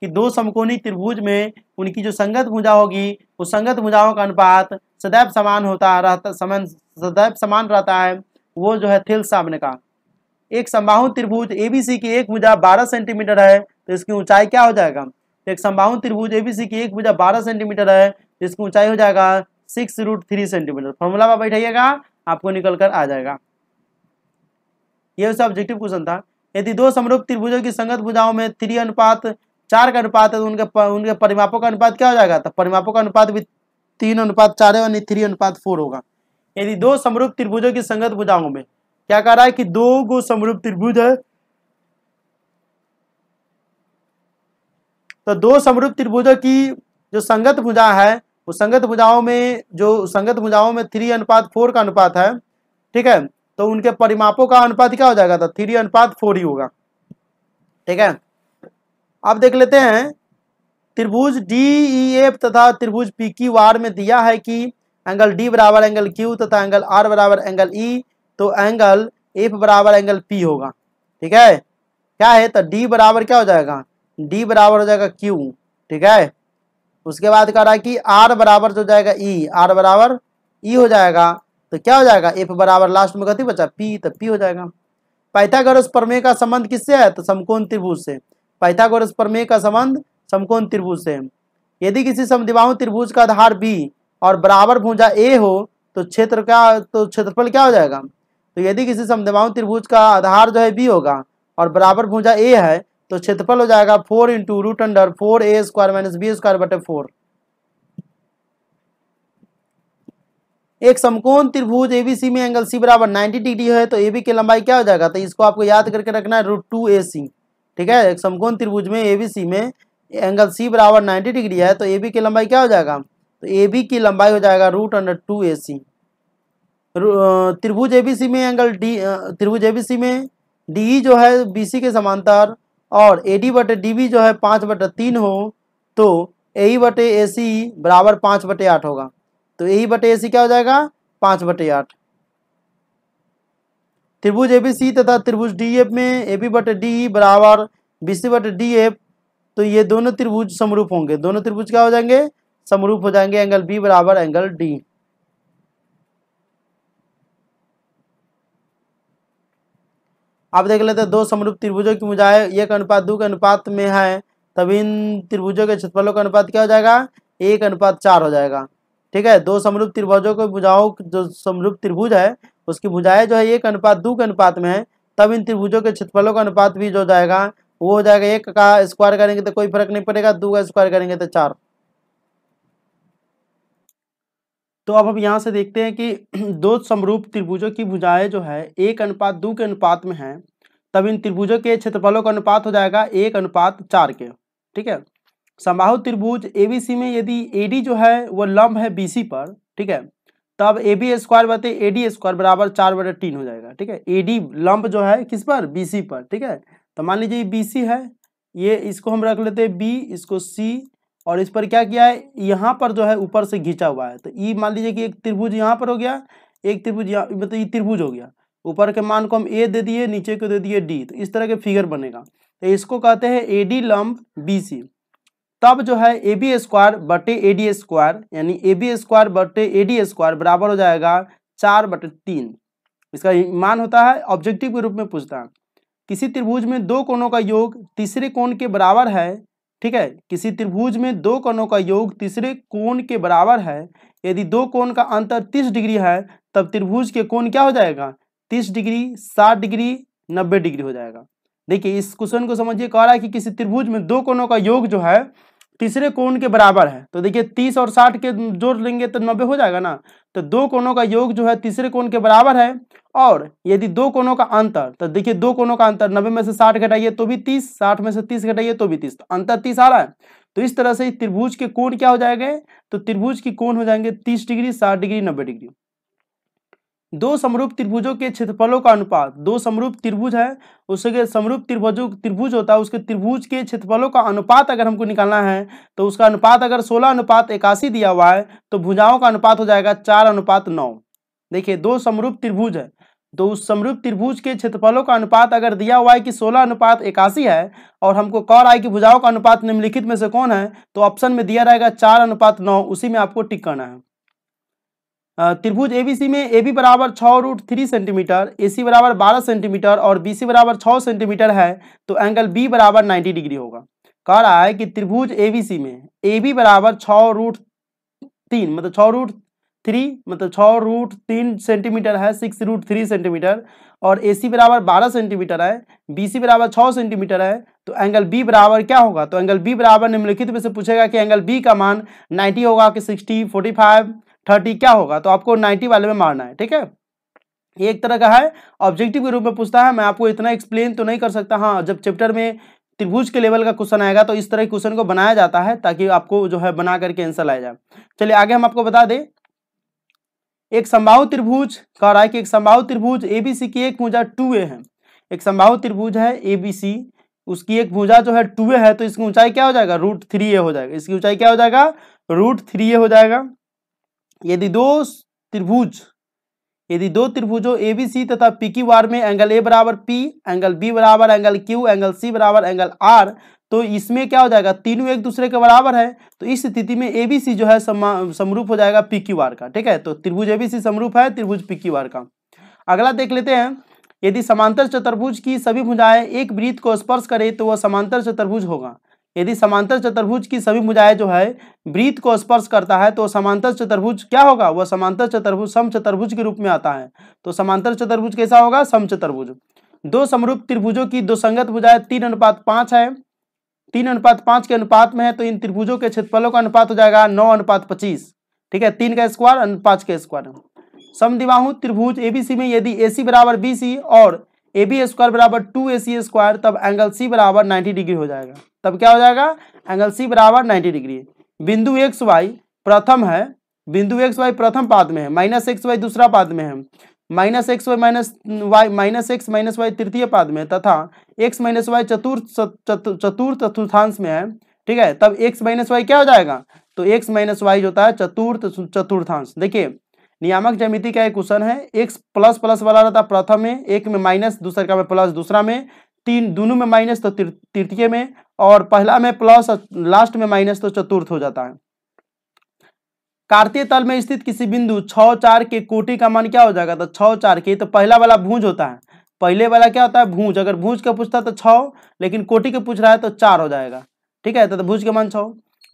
कि दो समकोणिक त्रिभुज में उनकी जो संगत भुजा होगी वो संगत भुजाओं का अनुपात सदैव समान होता रहता समान सदैव समान रहता है वो जो है थेल्स साहब ने कहा एक समबाहु त्रिभुज एबीसी की एक भुजा 12 सेंटीमीटर है तो इसकी ऊंचाई क्या हो जाएगा तो एक समबाहु त्रिभुज एबीसी की एक भुजा 12 सेंटीमीटर है तो इसकी ऊंचाई हो जाएगा six root three centimetre formula पर बैठाइएगा आपको निकल कर आ जाएगा ये उसका ऑब्जेक्टिव क्वेश्चन था यदि दो समरूप त्रिभुजों की संगत भुजाओं में थ्री अनुपात चार का अनुपात है तो उनके प, उनके परिमापों का अनुपात क्या हो जाएगा तो परिमापों का अनुपात भी तीन अनुपात चार है यानी थ्री अनुपात फोर होगा यदि दो समरूप त्रिभुजों की संगत भुजाओं में क्या कह रहा है कि दो गो समरूप त्रिभुज है तो दो समरूप त्रिभुजों की जो संगत भुजा है वो संगत भुजाओं में जो संगत भुजाओं में थ्री अनुपात फोर का अनुपात है ठीक है तो उनके परिमापों का अनुपात क्या हो जाएगा था तो थ्री अनुपात फोर ही होगा ठीक है अब देख लेते हैं त्रिभुज डी ई एफ तथा त्रिभुज पी क्यू आर में दिया है कि एंगल डी बराबर एंगल क्यू तथा एंगल आर बराबर एंगल ई e, तो एंगल एफ बराबर एंगल पी होगा ठीक है क्या है तो डी बराबर क्या हो जाएगा डी बराबर हो जाएगा क्यू ठीक है उसके बाद कह रहा है कि आर बराबर जो जाएगा ई e, आर बराबर ई e हो जाएगा तो क्या हो जाएगा एफ बराबर लास्ट में कथी बचा पी तो पी हो जाएगा पाइथागोरस प्रमेय का संबंध किससे है तो समकोण त्रिभुज से पाइथागोरस प्रमेय का संबंध समकोण त्रिभुज से यदि किसी समदिबाहु त्रिभुज का आधार बी और बराबर भुजा ए हो तो क्षेत्र का तो क्षेत्रफल क्या हो जाएगा तो यदि किसी समदिवाहु त्रिभुज का आधार जो है बी होगा और बराबर भुजा ए है तो क्षेत्रफल हो जाएगा four into root under four A square minus B square बटे फोर एक समकोण त्रिभुज सी में एंगल सी बराबर 90 डिग्री है तो ए बी की लंबाई क्या हो जाएगा तो इसको आपको याद करके रखना है रूट टू ए सी ठीक है एक समकोण त्रिभुज में सी में एंगल सी बराबर 90 डिग्री है तो ए बी की लंबाई क्या हो जाएगा तो ए बी की लंबाई हो जाएगा root under two A C त्रिभुज सी में एंगल डी त्रिभुज सी में डी e जो है सी के समांतर और ए डी बटे डी बी जो है पाँच बटे तीन हो तो ए e बटे ए सी बराबर पाँच बटे आठ होगा तो यही बटे ए क्या हो जाएगा पांच बटे आठ त्रिभुज एबीसी तथा त्रिभुज डी एफ में ए बी बटे डी e बराबर बी सी बटे डी एफ तो ये दोनों त्रिभुज समरूप होंगे दोनों त्रिभुज क्या हो जाएंगे समरूप हो जाएंगे एंगल बी बराबर एंगल डी आप देख लेते हैं दो समरूप त्रिभुजों की मुझाए एक अनुपात दो के अनुपात में है तब इन त्रिभुजों के क्षेत्रफलों का अनुपात क्या हो जाएगा एक अनुपात चार हो जाएगा ठीक है दो समरूप त्रिभुजों को भुजाओं जो समरूप त्रिभुज है उसकी भुजाएं जो है एक अनुपात दो के अनुपात में है तब इन त्रिभुजों के क्षेत्रफलों का अनुपात भी जो जाएगा वो हो जाएगा एक का स्क्वायर करेंगे तो कोई फर्क नहीं पड़ेगा दो का स्क्वायर करेंगे तो चार तो अब हम यहाँ से देखते हैं कि दो समरूप त्रिभुजों की भुजाएं जो है एक अनुपात दो के अनुपात में है तब इन त्रिभुजों के क्षेत्रफलों का अनुपात हो जाएगा एक अनुपात चार के ठीक है समबाहु त्रिभुज एबीसी में यदि एडी जो है वो लंब है बीसी पर ठीक है तब ए बी स्क्वायर बताए ए डी स्क्वायर बराबर चार बटे तीन हो जाएगा ठीक है ए डी लंब जो है किस पर बी सी पर ठीक है तो मान लीजिए बी सी है ये इसको हम रख लेते हैं बी इसको सी और इस पर क्या किया है यहाँ पर जो है ऊपर से घिंचा हुआ है तो ई मान लीजिए कि एक त्रिभुज यहाँ पर हो गया एक त्रिभुज यहाँ मतलब ये त्रिभुज हो गया ऊपर के मान को हम ए दे दिए नीचे को दे दिए डी तो इस तरह के फिगर बनेगा तो इसको कहते हैं ए डी लंब बी सी तब जो है ए बी स्क्वायर बटे ए डी स्क्वायर यानी ए बी स्क्वायर बटे ए डी स्क्वायर बराबर हो जाएगा चार बटे तीन इसका मान होता है ऑब्जेक्टिव के रूप में पूछता है किसी त्रिभुज में दो कोणों का योग तीसरे कोण के बराबर है ठीक है किसी त्रिभुज में दो कोणों का योग तीसरे कोण के बराबर है यदि दो कोण का अंतर तीस डिग्री है तब त्रिभुज के कोण क्या हो जाएगा तीस डिग्री साठ डिग्री नब्बे डिग्री हो जाएगा देखिए इस क्वेश्चन को समझिए कह रहा है कि किसी त्रिभुज में दो कोणों का योग जो है तीसरे कोण के बराबर है तो देखिए तीस और साठ के जोड़ लेंगे तो नब्बे हो जाएगा ना तो दो कोणों का योग जो है तीसरे कोण के बराबर है और यदि दो कोणों का अंतर तो देखिए दो कोणों का अंतर नब्बे में से साठ घटाइए तो भी तीस साठ में से तीस घटाइए तो भी तीस तो अंतर तीस आ रहा है तो इस तरह से त्रिभुज के कोण क्या हो जाएंगे तो त्रिभुज के कोण हो जाएंगे तीस डिग्री साठ डिग्री नब्बे डिग्री दो समरूप त्रिभुजों के क्षेत्रफलों का अनुपात दो समरूप त्रिभुज है उसके समरूप त्रिभुजों त्रिभुज होता है उसके त्रिभुज के क्षेत्रफलों का अनुपात अगर हमको निकालना है तो उसका अनुपात अगर सोलह अनुपात इक्यासी दिया हुआ है तो भुजाओं का अनुपात हो जाएगा चार अनुपात नौ देखिए दो समरूप त्रिभुज है तो उस समरूप त्रिभुज के क्षेत्रफलों का अनुपात अगर दिया हुआ है कि सोलह अनुपात इक्यासी है और हमको कौर आय की भुजाओं का अनुपात निम्नलिखित में से कौन है तो ऑप्शन में दिया रहेगा चार अनुपात नौ उसी में आपको टिक करना है त्रिभुज एबीसी में ए बी बराबर छः root three centimetre A C बराबर बारह सेंटीमीटर और बी सी बराबर छः सेंटीमीटर है तो एंगल बी बराबर नाइन्टी डिग्री होगा कह रहा है कि त्रिभुज सी में ए बी बराबर छः रूट तीन मतलब छः रूट थ्री मतलब छः रूट तीन सेंटीमीटर है सिक्स रूट थ्री सेंटीमीटर और ए सी बराबर बारह सेंटीमीटर है बी सी बराबर छः सेंटीमीटर है तो एंगल बी बराबर क्या होगा तो एंगल बी बराबर निम्नलिखित में से पूछेगा कि एंगल बी का मान नाइन्टी होगा कि सिक्सटी फोर्टी फाइव थर्टी क्या होगा तो आपको नाइन्टी वाले में मारना है ठीक है एक तरह का है ऑब्जेक्टिव के रूप में पूछता है मैं आपको इतना एक्सप्लेन तो नहीं कर सकता हाँ जब चैप्टर में त्रिभुज के लेवल का क्वेश्चन आएगा तो इस तरह के क्वेश्चन को बनाया जाता है ताकि आपको जो है बना करके आंसर लाया जाए चलिए आगे हम आपको बता दें एक संभाव त्रिभुज कह रहा है कि एक संभाव त्रिभुज सी की एक पूजा टू ए है एक संभाव त्रिभुज है एबीसी उसकी एक भुजा जो है टू ए है तो इसकी ऊंचाई क्या हो जाएगा रूट थ्री ए हो जाएगा इसकी ऊंचाई क्या हो जाएगा रूट थ्री ए हो जाएगा यदि दो त्रिभुज यदि दो त्रिभुजों ए बी सी तथा पी क्यू आर में एंगल ए बराबर पी एंगल बी बराबर एंगल क्यू एंगल सी बराबर एंगल आर तो इसमें क्या हो जाएगा तीनों एक दूसरे के बराबर है तो इस स्थिति में ए बी सी जो है समरूप हो जाएगा पी क्यू आर का ठीक है तो त्रिभुज ए बी सी समरूप है त्रिभुज पी क्यू आर का अगला देख लेते हैं यदि समांतर चतुर्भुज की सभी भुजाएं एक वृत्त को स्पर्श करें तो वह समांतर चतुर्भुज होगा यदि समांतर चतुर्भुज की सभी भुजाएं जो है वृत्त को स्पर्श करता है तो समांतर चतुर्भुज क्या होगा वह समांतर चतुर्भुज सम चतुर्भुज के रूप में आता है तो समांतर चतुर्भुज कैसा होगा सम चतुर्भुज दो समरूप त्रिभुजों की दो संगत भुजाएं तीन अनुपात पांच है तीन अनुपात पांच के अनुपात में है तो इन त्रिभुजों के क्षेत्रफलों का अनुपात हो जाएगा नौ अनुपात पच्चीस ठीक है तीन का स्क्वायर पांच का स्क्वायर समिवाहु त्रिभुज एबीसी में यदि एसी बराबर बीसी और ए बी स्क्वायर बराबर टू ए सी स्क्वायर तब एंगल सी बराबर नाइन्टी डिग्री हो जाएगा तब क्या हो जाएगा एंगल सी बराबर नाइन्टी डिग्री बिंदु एक्स वाई प्रथम है बिंदु एक्स वाई प्रथम पाद में है माइनस एक्स वाई दूसरा पाद में है minus X Y minus Y minus X minus Y तृतीय पाद में तथा एक्स माइनस वाई चतुर्थ चतुर्थ चतुर्थांश में है ठीक है तब एक्स माइनस वाई क्या हो जाएगा तो एक्स माइनस वाई जो होता है चतुर्थ चतुर्थांश देखिए नियामक जमिति का एक क्वेश्चन है एक प्लस प्लस वाला रहता प्रथम में एक में माइनस दूसरे का में प्लस दूसरा में तीन दोनों में माइनस तो तृतीय में और पहला में प्लस और लास्ट में माइनस तो चतुर्थ हो जाता है कार्तीय तल में स्थित किसी बिंदु छ चार के कोटि का मान क्या हो जाएगा तो छ चार के तो पहला वाला भूज होता है पहले वाला क्या होता है भूज अगर भूज का पूछता तो छ लेकिन कोटि का पूछ रहा है तो चार हो जाएगा ठीक है तो, तो भूज का मान छ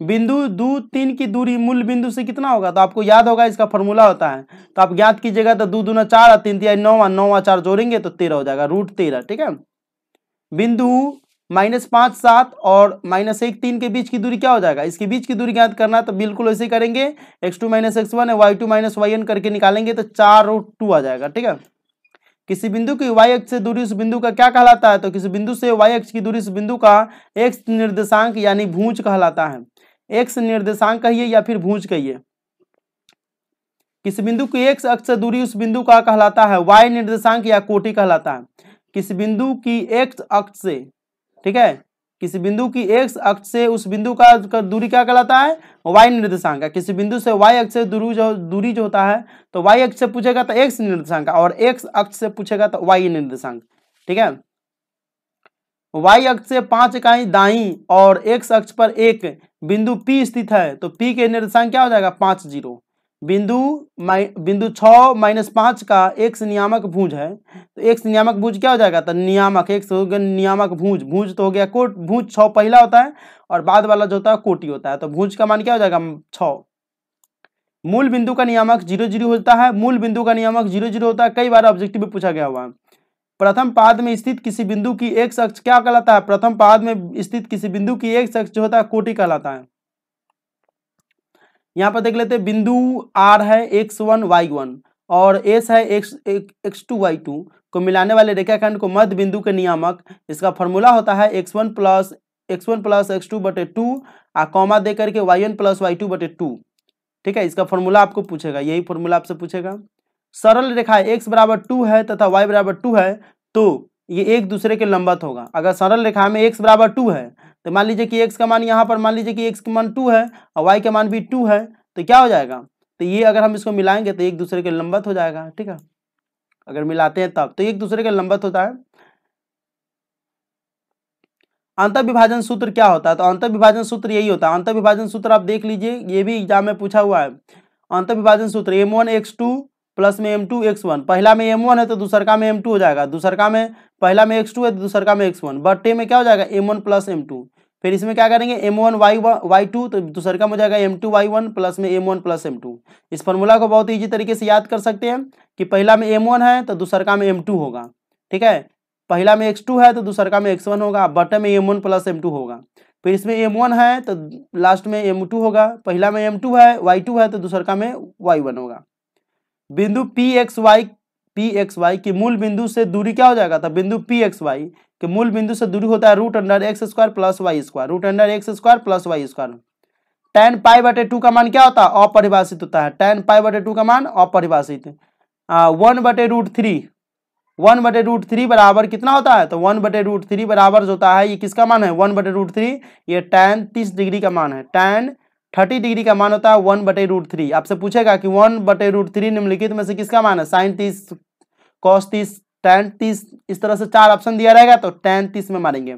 बिंदु दो तीन की दूरी मूल बिंदु से कितना होगा तो आपको याद होगा इसका फॉर्मूला होता है तो आप ज्ञात कीजिएगा तो दो ना चार तीन तीन तिहाई नौ नौ चार जोड़ेंगे तो तेरह हो जाएगा रूट तेरह ठीक है बिंदु माइनस पाँच सात और माइनस एक तीन के बीच की दूरी क्या हो जाएगा इसके बीच की दूरी ज्ञात करना तो बिल्कुल ऐसे करेंगे X two minus X one Y two minus Y N करके निकालेंगे तो चार रूट टू आ जाएगा ठीक है किसी बिंदु की वाई एक्स से दूरी उस बिंदु का क्या कहलाता है तो किसी बिंदु से वाई एक्स की दूरी उस बिंदु का एक्स निर्देशांक यानी भूंज कहलाता है एक्स निर्देशांक कहिए या फिर भूज कहिए किस बिंदु की एक्स अक्ष से दूरी उस बिंदु का कहलाता है वाई निर्देशांक या कोटि कहलाता है किस बिंदु की एक्स अक्ष से ठीक है किस बिंदु की एक्स अक्ष से उस बिंदु का दूरी क्या कहलाता है वाई निर्देशांक किसी बिंदु से वाई अक्ष से दूरी जो दूरी जो होता है तो वाई अक्ष से पूछेगा तो एक्स निर्देशांक और एक्स अक्ष से पूछेगा तो वाई निर्देशांक ठीक है वाई अक्ष से पांच इकाई दाई और एक्स अक्ष पर एक बिंदु पी स्थित है तो पी के निर्देशांक क्या हो जाएगा पाँच जीरो बिंदु बिंदु छ माइनस पाँच का एक नियामक भूज है तो एक नियामक भूज क्या हो जाएगा तो नियामक एक हो गया नियामक भूज भूज तो हो गया कोट भूज छ पहला होता है और बाद वाला जो होता है कोटी होता है तो भूज का मान क्या हो जाएगा छ मूल बिंदु का नियामक जीरो जीरो होता है मूल बिंदु का नियामक जीरो जीरो होता है कई बार ऑब्जेक्टिव में पूछा गया हुआ है प्रथम पाद में स्थित किसी बिंदु की एक अक्ष क्या कहलाता है प्रथम पाद में स्थित किसी बिंदु की एक अक्ष जो होता है कोटि कहलाता है यहाँ पर देख लेते हैं बिंदु आर है एक्स वन वाई वन और एस है X X two Y two को मिलाने वाले रेखाखंड को मध्य बिंदु के नियामक इसका फॉर्मूला होता है X one plus X one plus X two बटे टू आ कॉमा दे करके Y one plus Y two बटे टू ठीक है इसका फॉर्मूला आपको पूछेगा यही फॉर्मूला आपसे पूछेगा सरल रेखा एक्स बराबर टू है तथा वाई बराबर टू है तो ये एक दूसरे के लंबत होगा अगर सरल रेखा में एक्स बराबर टू है तो मान लीजिए कि एक्स का मान यहाँ पर मान लीजिए कि एक्स का मान टू है और वाई का मान भी टू है तो क्या हो जाएगा तो ये अगर हम इसको मिलाएंगे तो एक दूसरे के लंबत हो जाएगा ठीक है अगर मिलाते हैं तब तो एक दूसरे के लंबत होता है अंतर विभाजन सूत्र क्या होता है तो अंतर विभाजन सूत्र यही होता है अंतर विभाजन सूत्र आप देख लीजिए ये भी एग्जाम में पूछा हुआ है अंतर विभाजन सूत्र M one X two plus में एम टू एक्स वन पहला में एम वन है तो दूसर का में एम टू हो जाएगा दूसर का में पहला में एक्स टू है तो दूसर का में एक्स वन बटे में क्या हो जाएगा M one plus M two फिर इसमें क्या करेंगे M one Y Y two तो दूसर का हो जाएगा M two Y one plus में M one plus M two इस फॉर्मूला को बहुत ईजी तरीके से याद कर सकते हैं कि पहला में एम वन है तो दूसर का में एम टू होगा ठीक है पहला में एक्स टू है तो दूसर का में एक्स वन होगा बटे में M one plus M two होगा फिर इसमें एम वन है तो लास्ट में एम टू होगा पहला में एम टू है वाई टू है तो दूसर का में वाई वन होगा बिंदु P X Y P X Y की मूल बिंदु से दूरी क्या हो जाएगा था तो बिंदु पी एक्स वाई के मूल बिंदु से दूरी होता है root under X square plus Y square root under X square plus Y square tan pi बटे टू का मान क्या होता है अपरिभाषित होता है टेन पाई बटे टू का मान अपरिभाषित वन बटे रूट थ्री वन बटे रूट थ्री बराबर कितना होता है तो वन बटे रूट थ्री बराबर जो होता है ये किसका मान है वन बटे रूट थ्री ये टेन तीस डिग्री का मान है टेन थर्टी डिग्री का मान होता है वन बटे रूट थ्री आपसे पूछेगा कि वन बटे रूट थ्री निम्नलिखित में से किसका मान है साइन तीस कॉस तीस टेन तीस इस तरह से चार ऑप्शन दिया रहेगा तो टेन तीस में मारेंगे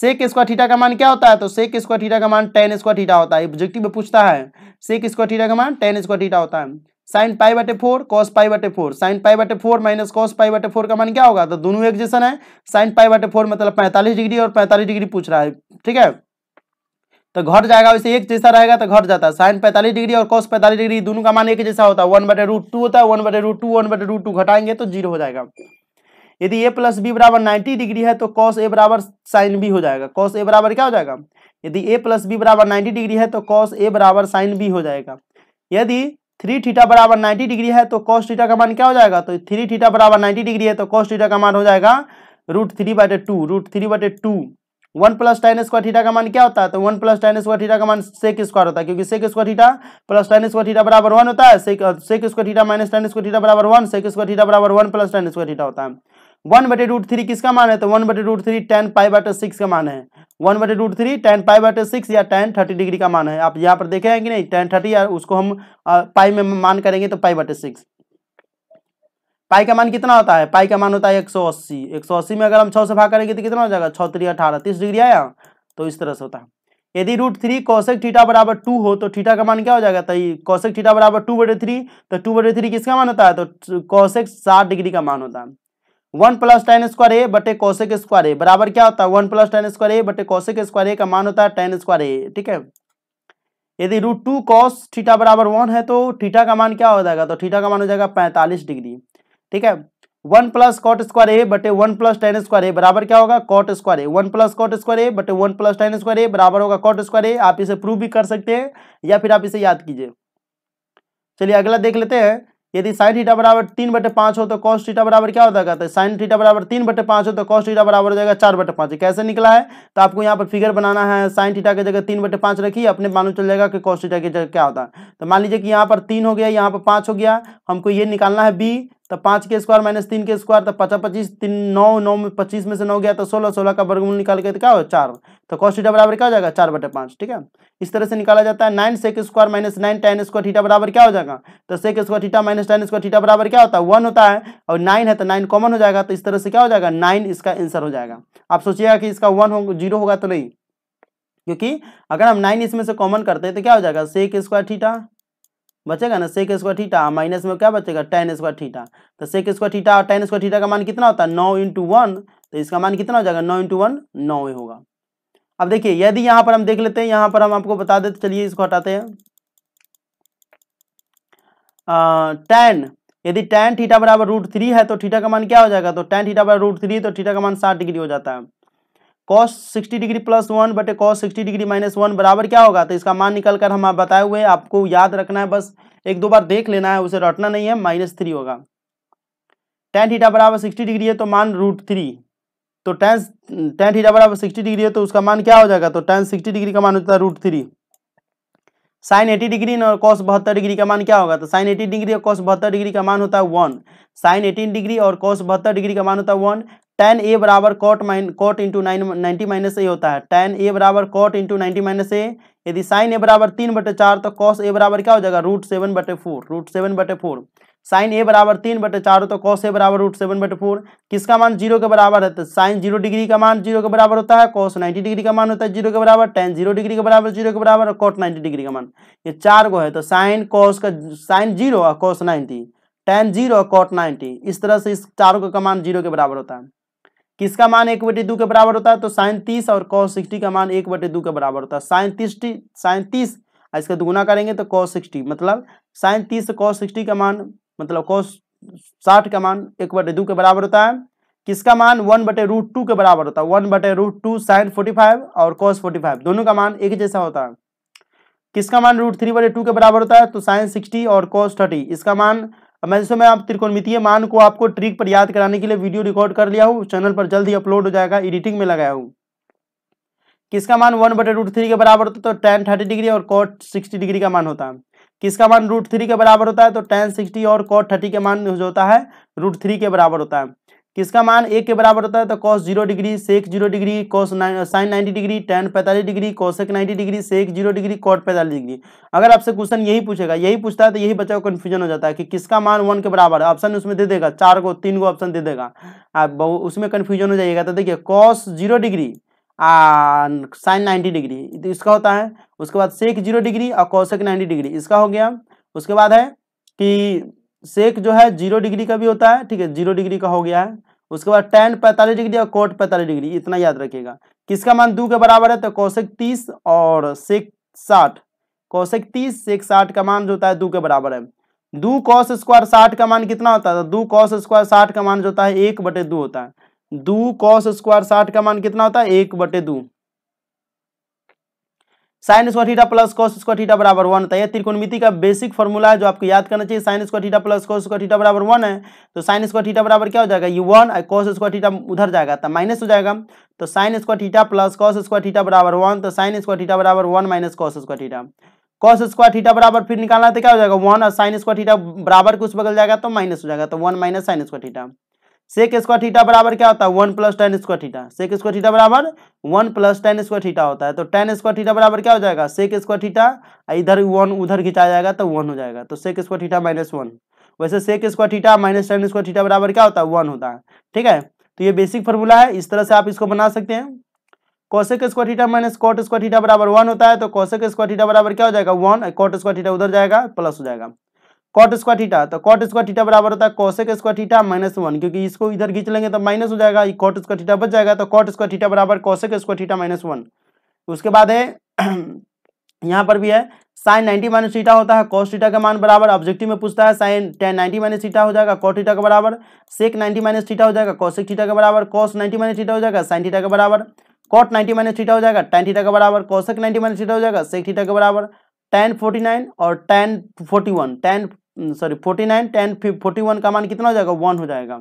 सेक स्क्वायर थीटा का मान क्या होता है तो सेक स्क्वायर थीटा का मान टेन स्क्वायर थीटा होता है ऑब्जेक्टिव में पूछता है सेक स्क्वायर थीटा का मान टेन स्क्वायर थीटा होता है साइन पाई बटे फोर कॉस पाई बटे फोर साइन पाई बटे फोर माइनस कॉस पाई बटे फोर का मान क्या होगा तो दोनों एक जैसा है साइन पाई बटे फोर मतलब पैंतालीस डिग्री और पैंतालीस डिग्री पूछ रहा है ठीक है तो घट जाएगा वैसे एक जैसा रहेगा तो घट जाता है साइन पैंतालीस डिग्री और कॉस पैंतालीस डिग्री दोनों का मान एक जैसा होता है वन बटे रूट टू होता है वन बटे रूट टू वन बटे रूट टू घटाएंगे तो जीरो हो जाएगा यदि ए प्लस बी बराबर नाइन्टी डिग्री है तो कॉस ए बराबर साइन बी हो जाएगा कॉस ए बराबर क्या हो जाएगा यदि ए प्लस बी बराबर नाइन्टी डिग्री है तो कॉस ए बराबर साइन बी हो जाएगा यदि थ्री थीटा बराबर नाइन्टी डिग्री है तो कॉस थीटा का मान क्या हो जाएगा तो थ्री थीटा बराबर नाइन्टी डिग्री है तो कॉस थीटा का मान हो जाएगा रूट थ्री बटे टू रूट थ्री बटे two one plus tan square theta का मान क्या होता है तो one plus tan square theta का मान सेक स्क्वायर होता है क्योंकि sec square theta plus tan square theta बराबर वन होता है sec sec square theta minus tan square theta बराबर वन सेक स्क्वायर थीटा बराबर one plus tan square theta होता है वन बटे रूट थ्री किसका मान है तो वन बटे रूट थ्री टेन पाई बटे सिक्स का मान है वन बटे रूट थ्री टेन पाई बटे सिक्स या टेन थर्टी डिग्री का मान है आप यहाँ पर देखे हैं कि नहीं टेन थर्टी या उसको हम पाई में मान करेंगे तो पाई बटे सिक्स पाई का मान कितना होता है पाई का मान होता है एक सौ अस्सी एक सौ अस्सी में अगर हम छः से भाग करेंगे तो कितना हो जाएगा छः त्री अठारह तीस डिग्री आया तो इस तरह से होता है यदि रूट थ्री कौशिक ठीटा बराबर टू हो तो ठीटा का मान क्या हो जाएगा तो कौशिक ठीटा बराबर टू बटे थ्री तो टू बटे थ्री किसका मान होता है तो कौशिक साठ डिग्री का मान होता है one plus tan square A बटे कौशिक स्क्वायर ए बराबर क्या होता है one plus tan square A बटे कौशिक स्क्वायर ए का मान होता है टेन स्क्वायर ए ठीक है यदि रूट टू कॉस ठीटा बराबर वन है तो ठीटा का मान क्या हो जाएगा तो ठीटा का मान हो जाएगा पैंतालीस डिग्री ठीक है one plus cot square A बटे one plus tan square A बराबर क्या होगा cot square A one plus cot square A बटे one plus tan square A बराबर होगा कॉट स्क्वायर ए आप इसे प्रूव भी कर सकते हैं या फिर आप इसे याद कीजिए चलिए अगला देख लेते हैं यदि साइन थीटा बराबर तीन बटे पाँच हो तो कॉस्ट थीटा बराबर क्या हो जाएगा तो साइन थीटा बराबर तीन बटे पाँच हो तो कॉस्ट थीटा बराबर हो जाएगा चार बटे पाँच कैसे निकला है तो आपको यहाँ पर फिगर बनाना है साइन थीटा की जगह तीन बटे पाँच रखिए अपने मालूम चल जाएगा कि कॉस्ट थीटा की जगह क्या होता है तो मान लीजिए कि यहाँ पर तीन हो गया यहाँ पर पाँच हो गया हमको ये निकालना है बी तो पाँच के स्क्वायर माइनस तीन के स्क्वायर तो पचास पच्चीस तीन नौ नौ में पच्चीस में से नौ गया तो सोलह सोलह का वर्गमूल निकाल के तो क्या हो चार तो कॉस थीटा बराबर क्या हो जाएगा चार बटे पाँच ठीक है इस तरह से निकाला जाता है nine sec square minus nine tan square theta बराबर क्या हो जाएगा तो sec square theta minus tan square theta बराबर क्या होता है वन होता है और नाइन है तो नाइन कॉमन हो जाएगा तो इस तरह से क्या हो जाएगा नाइन इसका आंसर हो जाएगा आप सोचिएगा कि इसका वन हो जीरो होगा तो नहीं क्योंकि अगर हम नाइन इसमें से कॉमन करते हैं तो क्या हो जाएगा सेक स्क्वायर थीटा बचेगा ना सेक स्क्वायर थीटा माइनस में क्या बचेगा टेन स्क्वायर थीटा तो सेक स्क्वायर थीटा और टेन स्क्वायर थीटा का मान कितना होता है नौ इंटू वन तो इसका मान कितना हो जाएगा नौ इंटू वन नौ होगा अब देखिए यदि यहाँ पर हम देख लेते हैं यहाँ पर हम आपको बता देते चलिए इसको हटाते हैं टेन यदि टेन थीटा बराबर रूट थ्री है तो थीटा का मान क्या हो जाएगा तो टेन थीटा बराबर रूट थ्री तो थीटा का मान साठ डिग्री हो जाता है कॉस 60 डिग्री प्लस वन बटे cos sixty degree minus one बराबर क्या होगा तो इसका मान निकल कर हम बताए हुए आपको याद रखना है बस एक दो बार देख लेना है उसे रटना नहीं है माइनस थ्री होगा टेन थीटा बराबर सिक्सटी डिग्री है तो मान रूट थ्री तो टेन टेन थीटा बराबर सिक्सटी डिग्री है तो उसका मान क्या हो जाएगा तो टेन सिक्सटी डिग्री का मान होता है root three sin eighty degree और कॉस बहत्तर डिग्री का मान क्या होगा तो साइन एटी डिग्री और कॉस बहत्तर डिग्री का मान होता है वन साइन एटीन डिग्री और कॉस बहत्तर डिग्री का मान होता है वन टेन ए बराबर cot mine cot into nine ninety minus A होता है टेन ए बराबर cot into ninety minus A यदि साइन ए बराबर तीन बटे चार तो कॉस ए बराबर क्या हो जाएगा रूट सेवन बटे फोर रूट सेवन बटे फोर साइन ए बराबर तीन बटे चार हो तो कॉस ए बराबर रूट सेवन बटे फोर किसका मान जीरो के बराबर है तो साइन जीरो डिग्री का मान जीरो के बराबर होता है कॉस नाइन्टी डिग्री का मान होता है जीरो के बराबर टेन जीरो डिग्री के बराबर जीरो के बराबर और कॉट नाइन्टी डिग्री का मान ये चार गो है तो साइन कॉस का साइन जीरो और कॉस नाइन्टी टेन जीरो और कॉट नाइन्टी इस तरह से इस चारों का मान जीरो के बराबर होता है किसका मान एक बटे दो के बराबर होता है तो साइन तीस और कौ सिक्सटी का मान एक बटे दो के बराबर होता है साइन तीस साइन तीस इसका दुगुना करेंगे तो कौ सिक्सटी मतलब साइन तीस कौ सिक्सटी का मान मतलब कॉस साठ का मान एक बटे दो के बराबर होता है किसका मान वन बटे रूट टू के बराबर होता है वन बटे root two sin forty five और कॉस फोर्टी फाइव दोनों का मान एक जैसा होता है किसका मान रूट थ्री बटे टू के बराबर होता है तो साइन सिक्सटी और कॉस थर्टी इसका मान मैं जैसे मैं आप त्रिकोणमितीय मान को आपको ट्रिक पर याद कराने के लिए वीडियो रिकॉर्ड कर लिया हूँ चैनल पर जल्द ही अपलोड हो जाएगा एडिटिंग में लगाया हूँ किसका मान वन बटे रूट थ्री के बराबर होता है तो टेन थर्टी डिग्री और कॉट सिक्सटी डिग्री का मान होता है किसका मान रूट थ्री के बराबर होता है तो टेन सिक्सटी और कॉट थर्टी के मान जो होता है रूट थ्री के बराबर होता है किसका मान एक के बराबर होता है तो cos zero degree sec zero degree cos sin ninety degree tan पैंतालीस degree cosec ninety degree sec zero degree cot पैंतालीस डिग्री अगर आपसे क्वेश्चन यही पूछेगा यही पूछता है तो यही बच्चा को कन्फ्यूजन हो जाता है कि किसका मान वन के बराबर है ऑप्शन उसमें दे देगा चार को तीन को ऑप्शन दे देगा आप उसमें कन्फ्यूजन हो जाएगा तो देखिए cos zero degree sin ninety degree तो इसका होता है उसके बाद सेक जीरो डिग्री और कॉसेक नाइन्टी डिग्री इसका हो गया उसके बाद है कि सेक जो है जीरो डिग्री का भी होता है ठीक है जीरो डिग्री का हो गया है उसके बाद टेन पैंतालीस डिग्री और कोट पैंतालीस डिग्री इतना याद रखिएगा किसका मान दो के बराबर है तो कौशिक तीस और सेक साठ कौशिक तीस सेक साठ का मान जो होता है दो के बराबर है दो कॉस स्क्वायर साठ का मान कितना होता है तो दो कॉस स्क्वायर साठ का मान जो होता है एक बटे दो होता है दो कॉस स्क्वायर साठ का मान कितना होता है एक बटे दो sin square theta plus cos square theta बराबर वन होता है यह त्रिकोणमिति का बेसिक फॉर्मूला है जो आपको याद करना चाहिए sin square theta plus cos square theta बराबर वन है तो साइन स्क्वायर थीटा बराबर क्या हो जाएगा ये वन और कॉस स्क्वायर थीटा उधर जाएगा तो माइनस हो जाएगा तो sin square theta plus cos square theta बराबर वन तो साइन स्क्वायर थीटा बराबर one minus cos square theta cos square theta बराबर फिर निकालना तो क्या हो जाएगा वन और साइन स्क्वायर थीटा बराबर कुछ बगल जाएगा तो माइनस हो जाएगा तो one minus sin square theta sec square theta बराबर क्या होता है one plus tan square theta sec square theta बराबर one plus tan square theta होता है तो टेन स्क्वायर थीटा बराबर क्या हो जाएगा सेक स्क्वायर थीटा इधर वन उधर खिंचा जाएगा तो वन हो जाएगा तो sec square theta minus one वैसे sec square theta minus tan square theta बराबर क्या होता है वन होता है ठीक है तो ये बेसिक फॉर्मूला है इस तरह से आप इसको बना सकते हैं cosec square theta minus cot square theta बराबर वन होता है तो कौशिक स्क्वायर थीटा बराबर क्या हो जाएगा वन कॉट स्क्वायर थीटा उधर जाएगा प्लस हो जाएगा कॉट स्क्वायर थीटा तो कॉट स्क्वायर थीटा बराबर होता है cosec square theta minus one क्योंकि इसको इधर खींच लेंगे तो माइनस हो जाएगा कॉट स्क्वायर थीटा बच जाएगा तो कॉट स्क्वायर थीटा बराबर cosec square theta minus one उसके बाद है यहाँ पर भी है साइन 90 माइनस थीटा होता है कॉस थीटा का मान बराबर ऑब्जेक्टिव में पूछता है साइन टेन 90 माइनस थीटा हो जाएगा कॉट थीटा का बराबर सेक 90 माइनस थीटा हो जाएगा कॉसिक थीटा का बराबर कॉस 90 माइनस थीटा हो जाएगा साइन थीटा का बराबर कॉट 90 माइनस थीटा हो जाएगा टेन थीटा का बराबर कॉसक 90 माइनस थीटा हो जाएगा सेक थीटा के बराबर टेन फोर्टी और tan forty one tan sorry forty nine tan forty one का मान कितना हो जाएगा वन हो जाएगा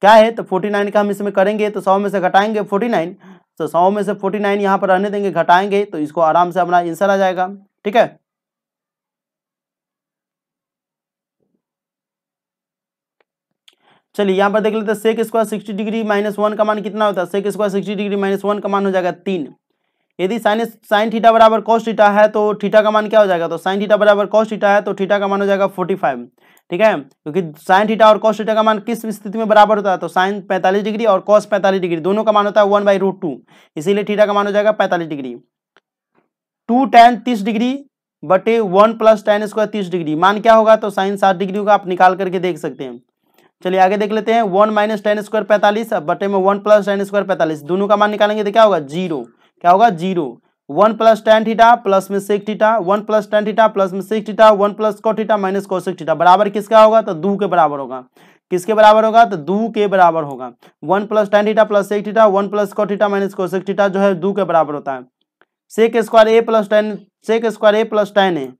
क्या है तो फोर्टी नाइन का हम इसमें करेंगे तो सौ में से घटाएंगे फोर्टी नाइन तो सौ में से फोर्टी नाइन यहाँ पर रहने देंगे घटाएंगे तो इसको आराम से अपना आंसर आ जाएगा ठीक है चलिए यहाँ पर देख लेते हैं sec square sixty degree minus one का मान कितना होता है sec square sixty degree minus one का मान हो जाएगा तीन यदि साइन साइन थीटा बराबर कॉस थीटा है तो थीटा का मान क्या हो जाएगा तो साइन थीटा बराबर कॉस थीटा है तो थीटा का मान हो जाएगा फोर्टी फाइव ठीक है क्योंकि साइन थीटा और कॉस थीटा का मान किस स्थिति में बराबर होता है तो साइन पैंतालीस डिग्री और कॉस पैंतालीस डिग्री दोनों का मान होता है वन बाई रूट टू इसीलिए थीटा का मान हो जाएगा पैंतालीस डिग्री टू टेन तीस डिग्री बटे वन प्लस टेन स्क्वायर तीस डिग्री मान क्या होगा तो साइन साठ डिग्री होगा आप निकाल करके देख सकते हैं चलिए आगे देख लेते हैं वन माइनस टेन स्क्वायर पैंतालीस बटे में वन प्लस टेन स्क्वायर पैंतालीस दोनों का मान निकालेंगे तो क्या होगा जीरो क्या होगा zero one plus tan theta plus में sec theta one plus tan theta plus में sec theta one plus cot theta minus cosec theta बराबर किसका होगा तो दो के बराबर होगा किसके बराबर होगा तो दो के बराबर होगा one plus tan theta plus sec theta one plus cot theta minus cosec theta जो है दो के बराबर होता है sec square A plus tan sec square A plus tan A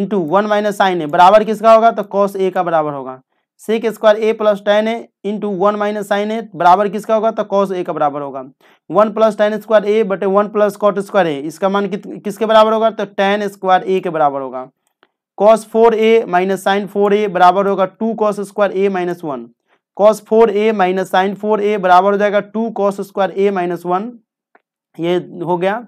into one minus sin A बराबर किसका होगा तो कॉस ए का बराबर होगा sec square A plus tan A into one minus sin A बराबर किसका होगा तो कॉस ए का बराबर होगा one plus tan square A बटे one plus cot square A इसका मान कित किसके बराबर होगा तो टेन स्क्वायर ए के बराबर होगा cos four A minus sin four A बराबर होगा two cos square A minus one cos four A minus sin four A बराबर हो जाएगा two cos square A minus one ये हो गया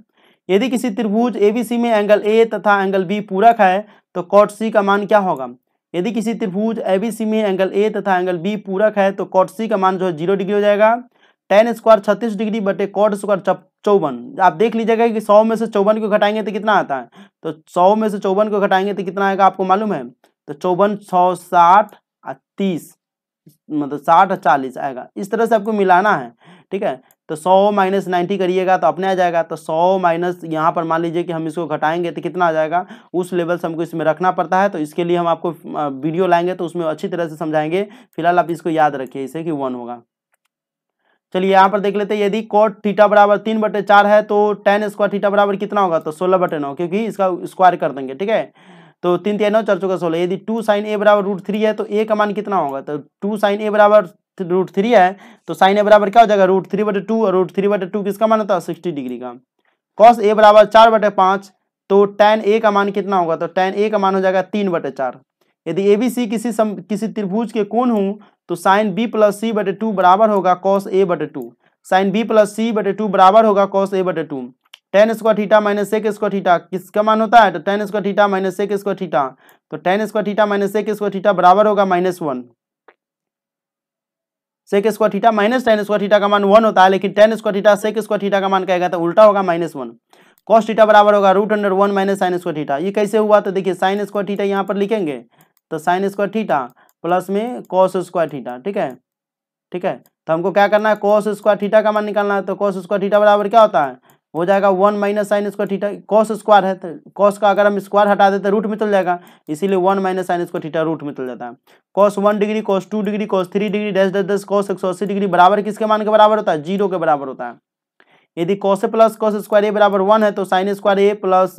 यदि किसी त्रिभुज सी में एंगल ए तथा एंगल बी पूरक है तो कॉट सी का मान क्या होगा यदि किसी त्रिभुज सी में एंगल ए तथा एंगल बी पूरक है तो कॉट सी का मान जो है जीरो डिग्री हो जाएगा टेन स्क्वायर छत्तीस डिग्री बटे कॉट स्क्वायर चौवन आप देख लीजिएगा कि सौ में से चौवन को घटाएंगे तो कितना आता है तो सौ में से चौवन को घटाएंगे तो कितना आएगा आपको मालूम है तो चौवन सौ साठ तीस मतलब साठ चालीस आएगा इस तरह से आपको मिलाना है ठीक है तो सौ माइनस नाइन्टी करिएगा तो अपने आ जाएगा तो सौ माइनस यहाँ पर मान लीजिए कि हम इसको घटाएंगे तो कितना आ जाएगा उस लेवल से हमको इसमें रखना पड़ता है तो इसके लिए हम आपको वीडियो लाएंगे तो उसमें अच्छी तरह से समझाएंगे फिलहाल आप इसको याद रखिए इसे कि वन होगा चलिए यहाँ पर देख लेते हैं यदि कोट थीटा बराबर तीन बटे चार है तो टेन स्क्वायर थीटा बराबर कितना होगा तो सोलह बटे नौ क्योंकि इसका स्क्वायर कर देंगे ठीक है तो तीन तीन नौ चार चौका सोलह यदि टू साइन ए बराबर रूट थ्री है तो ए का मान कितना होगा तो टू साइन ए बराबर रूट थ्री है तो साइन ए बराबर क्या हो जाएगा रूट थ्री बटे टू और रूट थ्री बटे टू किसका मान होता है सिक्सटी डिग्री का कॉस ए बराबर चार बटे पाँच तो टेन ए का मान कितना होगा तो टेन ए का मान हो जाएगा तीन बटे चार यदि ए बी सी किसी सम किसी त्रिभुज के कोण हूँ तो साइन बी प्लस सी बटे टू बराबर होगा कॉस ए बटे two sin B plus C बटे टू बराबर होगा कॉस ए बटे two tan square theta minus एक स्क्वायर थीटा किसका मान होता है तो टेन स्क्वायर थीटा माइनस एक स्क्वायर थीटा तो टेन स्क्वायर थीटा माइनस एक स्क्वायर थीटा बराबर होगा minus one sec square theta minus tan square theta का मान वन होता है लेकिन tan square theta sec square theta का मान कहेगा तो उल्टा होगा माइनस वन कॉस थीटा बराबर होगा root under one minus sin square theta ये कैसे हुआ तो देखिए साइन स्क्वायर थीटा यहाँ पर लिखेंगे तो साइन स्क्वायर थीटा प्लस में कॉस स्क्वायर थीटा ठीक है ठीक है तो हमको क्या करना है कॉस स्क्वायर थीटा का मान निकालना है तो कॉस स्क्वायर थीटा बराबर क्या होता है हो जाएगा one minus sin square theta cos square है तो कॉस का अगर हम स्क्वायर हटा देते रूट में चल जाएगा इसीलिए one minus sin square theta root में चल जाता है cos one degree cos two degree cos three degree dash dash dash cos एक सौ अस्सी डिग्री बराबर किसके मान के बराबर होता है जीरो के बराबर होता है यदि cos plus cos square A बराबर वन है तो sin square A plus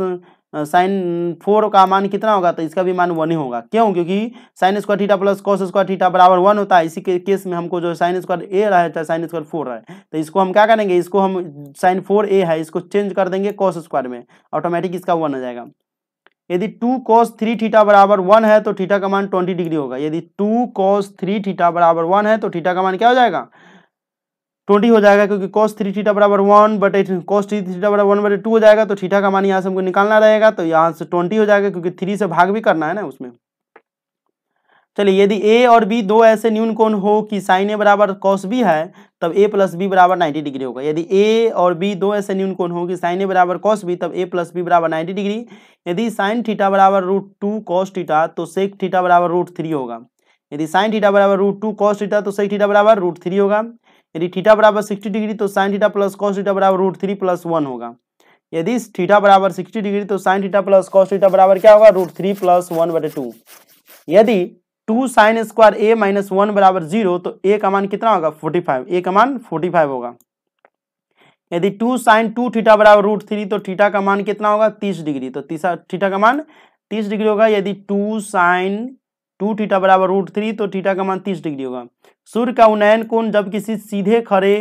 sin four का मान कितना होगा तो इसका भी मान वन ही होगा क्यों क्योंकि sin square theta plus cos square theta बराबर वन होता है इसी के केस में हमको जो साइन स्क्वायर ए रहा है चाहे साइन स्क्वायर फोर है तो इसको हम क्या करेंगे इसको हम साइन फोर ए है इसको चेंज कर देंगे कॉस स्क्वायर में ऑटोमेटिक इसका वन हो जाएगा यदि टू कॉस थ्री थीटा बराबर वन है तो थीटा का मान ट्वेंटी डिग्री होगा यदि टू कॉस थ्री थीटा बराबर वन है तो थीटा का मान क्या हो जाएगा ट्वेंटी हो जाएगा क्योंकि कॉस थ्री थीटा बराबर one eight cos three theta बराबर वन बटे टू हो जाएगा तो थीटा का मान यहाँ से हमको निकालना रहेगा तो यहाँ से ट्वेंटी हो जाएगा क्योंकि थ्री से भाग भी करना है ना उसमें चलिए यदि ए और बी दो ऐसे न्यून कोण हो कि साइन ए बराबर कॉस बी है तब ए प्लस बी बराबर नाइन्टी डिग्री होगा यदि ए और बी दो ऐसे न्यून कोण हो कि साइन ए बराबर कॉस बी तब ए प्लस बी बराबर नाइन्टी डिग्री यदि साइन थीटा बराबर रूट टू कॉस थीटा तो सेक थीटा बराबर रूट थ्री होगा यदि साइन थीटा बराबर रूट टू कॉस थीटा तो सेक थीटा बराबर रूट थ्री होगा यदि थीटा बराबर सिक्सटी डिग्री तो sin theta plus cos theta बराबर रूट थ्री प्लस वन होगा यदि थीटा बराबर सिक्सटी डिग्री तो sin theta plus cos theta बराबर क्या होगा रूट थ्री प्लस वन बटे टू यदि two sin square A minus one बराबर जीरो तो ए का मान कितना होगा फोर्टी फाइव ए का मान फोर्टी फाइव होगा यदि टू साइन टू थीटा बराबर रूट थ्री तो थीटा का मान कितना होगा तीस डिग्री तो तीसरा थीटा का मान तीस डिग्री होगा यदि टू साइन टू टीटा बराबर रूट थ्री तो टीटा का मान तीस डिग्री होगा सूर्य का उन्नयन कोण जब किसी सीधे खड़े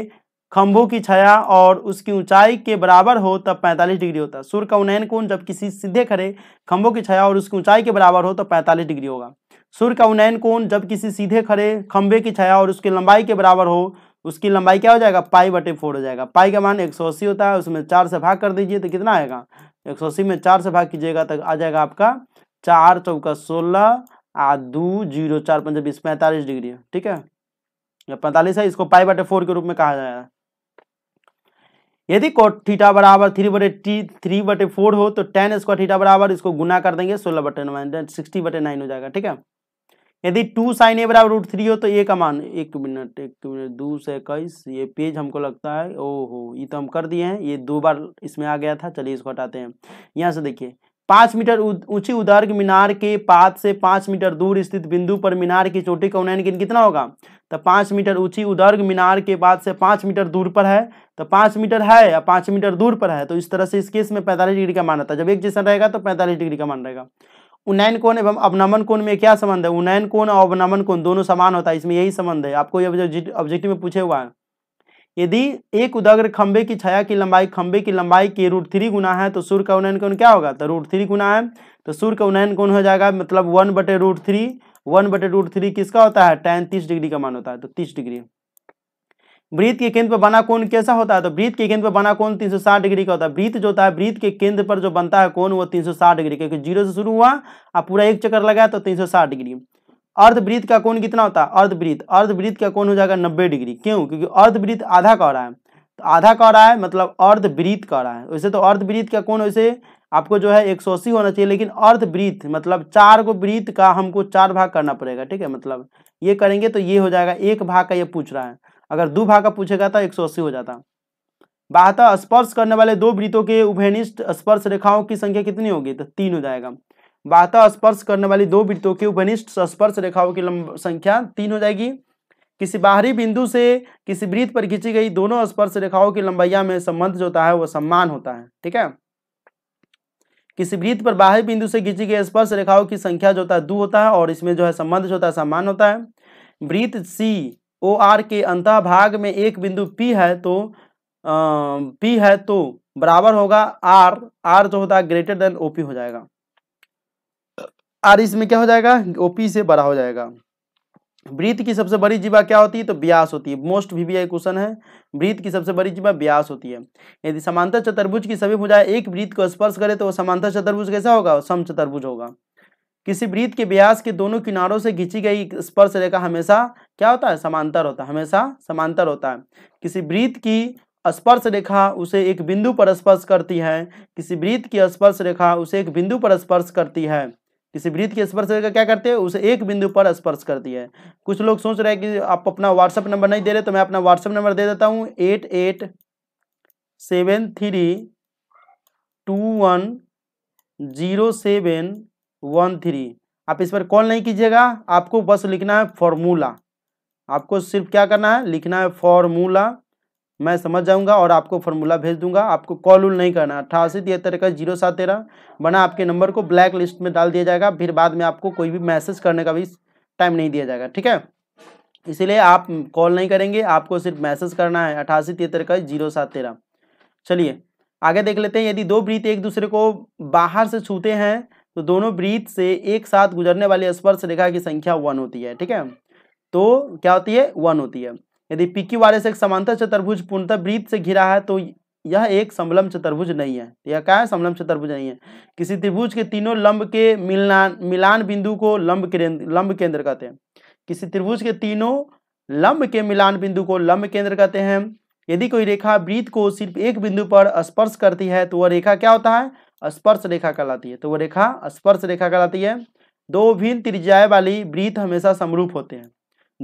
खंभों की छाया और उसकी ऊंचाई के बराबर हो तब 45 डिग्री होता है सूर्य का उन्नयन कोण जब किसी सीधे खड़े खंभों की छाया और उसकी ऊंचाई के बराबर हो तो 45 डिग्री होगा सूर्य का उन्नयन कोण जब किसी सीधे खड़े खंभे की छाया और उसकी लंबाई के बराबर हो उसकी लंबाई क्या हो जाएगा पाई बटे फोर हो जाएगा पाई का मान एक सौ अस्सी होता है उसमें चार से भाग कर दीजिए तो कितना आएगा एक सौ अस्सी में चार से भाग कीजिएगा तो आ जाएगा आपका चार चौका सोलह आ दू जीरो चार पंजे बीस पैंतालीस डिग्री है ठीक है जब पैंतालीस है इसको पाई बटे फोर के रूप में कहा जाएगा यदि कोट थीटा बराबर थ्री बटे टी थ्री बटे फोर हो तो टेन स्क्वायर थीटा बराबर इसको गुना कर देंगे सोलह बटे नाइन सिक्सटी बटे नाइन हो जाएगा ठीक है यदि टू साइन ए बराबर रूट थ्री हो तो ए का मान एक मिनट एक मिनट दो से इक्कीस ये पेज हमको लगता है ओहो ये तो हम कर दिए हैं ये दो बार इसमें आ गया था चलिए इसको हटाते हैं यहाँ से देखिए पाँच मीटर ऊंची उदर्ग मीनार के पात से पाँच मीटर दूर स्थित बिंदु पर मीनार की चोटी का उन्नयन कितना होगा तो पाँच मीटर ऊंची उदर्ग मीनार के बाद से पाँच मीटर दूर पर है तो पाँच मीटर है या पाँच मीटर दूर पर है तो इस तरह से इस केस में पैंतालीस डिग्री का मान रहता है जब एक जैसा रहेगा तो पैंतालीस डिग्री का मान रहेगा उन्नयन कोण एवं अवनमन कोण में क्या संबंध है उन्नयन कोण और अवनमन कोण दोनों समान होता है इसमें यही संबंध है आपको ये ऑब्जेक्टिव में पूछे हुआ है यदि एक उदग्र खंबे की छाया की लंबाई खंबे की लंबाई के रूट थ्री गुना है तो सूर्य का उन्नयन कोण क्या होगा तो रूट थ्री गुना है तो सूर्य का उन्नयन कोण हो जाएगा मतलब वन बटे रूट थ्री वन बटे रूट थ्री किसका होता है टेन तीस डिग्री का मान होता है तो तीस डिग्री वृत्त के केंद्र पर बना कौन कैसा होता है तो वृत्त के केंद्र पर बना सौ साठ डिग्री का होता है वृत्त जो होता है वृत्त के केंद्र पर जो बनता है कौन वो साठ डिग्री क्योंकि जीरो से शुरू हुआ और पूरा एक चक्कर लगाया तो साठ डिग्री अर्धवृत्त का कोण कितना होता है अर्धवृत्त अर्धवृत्त का कोण हो जाएगा नब्बे डिग्री क्यों क्योंकि अर्धवृत्त आधा कह रहा है तो आधा कह रहा है मतलब अर्धवृत्त कह रहा है वैसे तो अर्धवृत्त का कोण वैसे आपको जो है एक सौ अस्सी होना चाहिए लेकिन अर्धवृत्त मतलब चार को वृत्त का हमको चार भाग करना पड़ेगा ठीक है मतलब ये करेंगे तो ये हो जाएगा एक भाग का ये पूछ रहा है अगर दो भाग का पूछेगा तो एक सौ अस्सी हो जाता बाहता स्पर्श करने वाले दो वृत्तों के उभयनिष्ठ स्पर्श रेखाओं की संख्या कितनी होगी तो तीन हो जाएगा वाता स्पर्श करने वाली दो वृत्तों के उपनिष्ठ स्पर्श रेखाओं की संख्या तीन हो जाएगी किसी बाहरी बिंदु से किसी वृत्त पर खींची गई दोनों स्पर्श रेखाओं की लंबाइया में संबंध जो होता है वह सम्मान होता है ठीक है किसी वृत्त पर बाहरी बिंदु से खींची गई स्पर्श रेखाओं की संख्या जो होता है दो होता है और इसमें जो है संबंध जो होता है सम्मान होता है वृत्त सी ओ आर के अंत भाग में एक बिंदु पी है तो पी है तो बराबर होगा आर आर जो होता है ग्रेटर देन ओपी हो जाएगा आर इसमें क्या हो जाएगा ओपी से बड़ा हो जाएगा वृत्त की सबसे बड़ी जीवा क्या होती है तो ब्यास होती है मोस्ट वीवीआई क्वेश्चन है वृत्त की सबसे बड़ी जीवा ब्यास होती है यदि समांतर चतुर्भुज की सभी भुजाएं एक वृत्त को स्पर्श करे तो वो समांतर चतुर्भुज कैसा होगा सम चतुर्भुज होगा किसी वृत्त के ब्यास के दोनों किनारों से घिंची गई स्पर्श रेखा हमेशा क्या होता है समांतर होता है हमेशा समांतर होता है किसी वृत्त की स्पर्श रेखा उसे एक बिंदु पर स्पर्श करती है किसी वृत्त की स्पर्श रेखा उसे एक बिंदु पर स्पर्श करती है किसी वृत्त के स्पर्श रेखा क्या करते हैं उसे एक बिंदु पर स्पर्श करती है कुछ लोग सोच रहे हैं कि आप अपना व्हाट्सअप नंबर नहीं दे रहे तो मैं अपना व्हाट्सअप नंबर दे देता हूँ eight eight seven three two one zero seven one three आप इस पर कॉल नहीं कीजिएगा आपको बस लिखना है फॉर्मूला आपको सिर्फ क्या करना है लिखना है फॉर्मूला मैं समझ जाऊंगा और आपको फॉर्मूला भेज दूंगा आपको कॉल उल नहीं करना अट्ठासी तिहत्तर का जीरो सात तेरह बना आपके नंबर को ब्लैक लिस्ट में डाल दिया जाएगा फिर बाद में आपको कोई भी मैसेज करने का भी टाइम नहीं दिया जाएगा ठीक है इसीलिए आप कॉल नहीं करेंगे आपको सिर्फ मैसेज करना है अट्ठासी तिहत्तर का जीरो सात तेरह चलिए आगे देख लेते हैं यदि दो ब्रीत एक दूसरे को बाहर से छूते हैं तो दोनों ब्रीत से एक साथ गुजरने वाली स्पर्श रेखा की संख्या वन होती है ठीक है तो क्या होती है वन होती है यदि पी क्यू आर एस एक समांतर चतुर्भुज पूर्णतः वृत्त से घिरा है तो यह एक समलम चतुर्भुज नहीं है यह क्या है समलम चतुर्भुज नहीं है किसी त्रिभुज के तीनों लंब के मिलान मिलान बिंदु को लंब केंद्र लंब केंद्र कहते हैं किसी त्रिभुज के तीनों लंब के मिलान बिंदु को लंब केंद्र कहते हैं यदि कोई रेखा वृत्त को सिर्फ एक बिंदु पर स्पर्श करती है तो वह रेखा क्या होता है स्पर्श रेखा कहलाती है तो वह रेखा स्पर्श रेखा कहलाती है दो भिन्न त्रिज्याए वाली वृत्त हमेशा समरूप होते हैं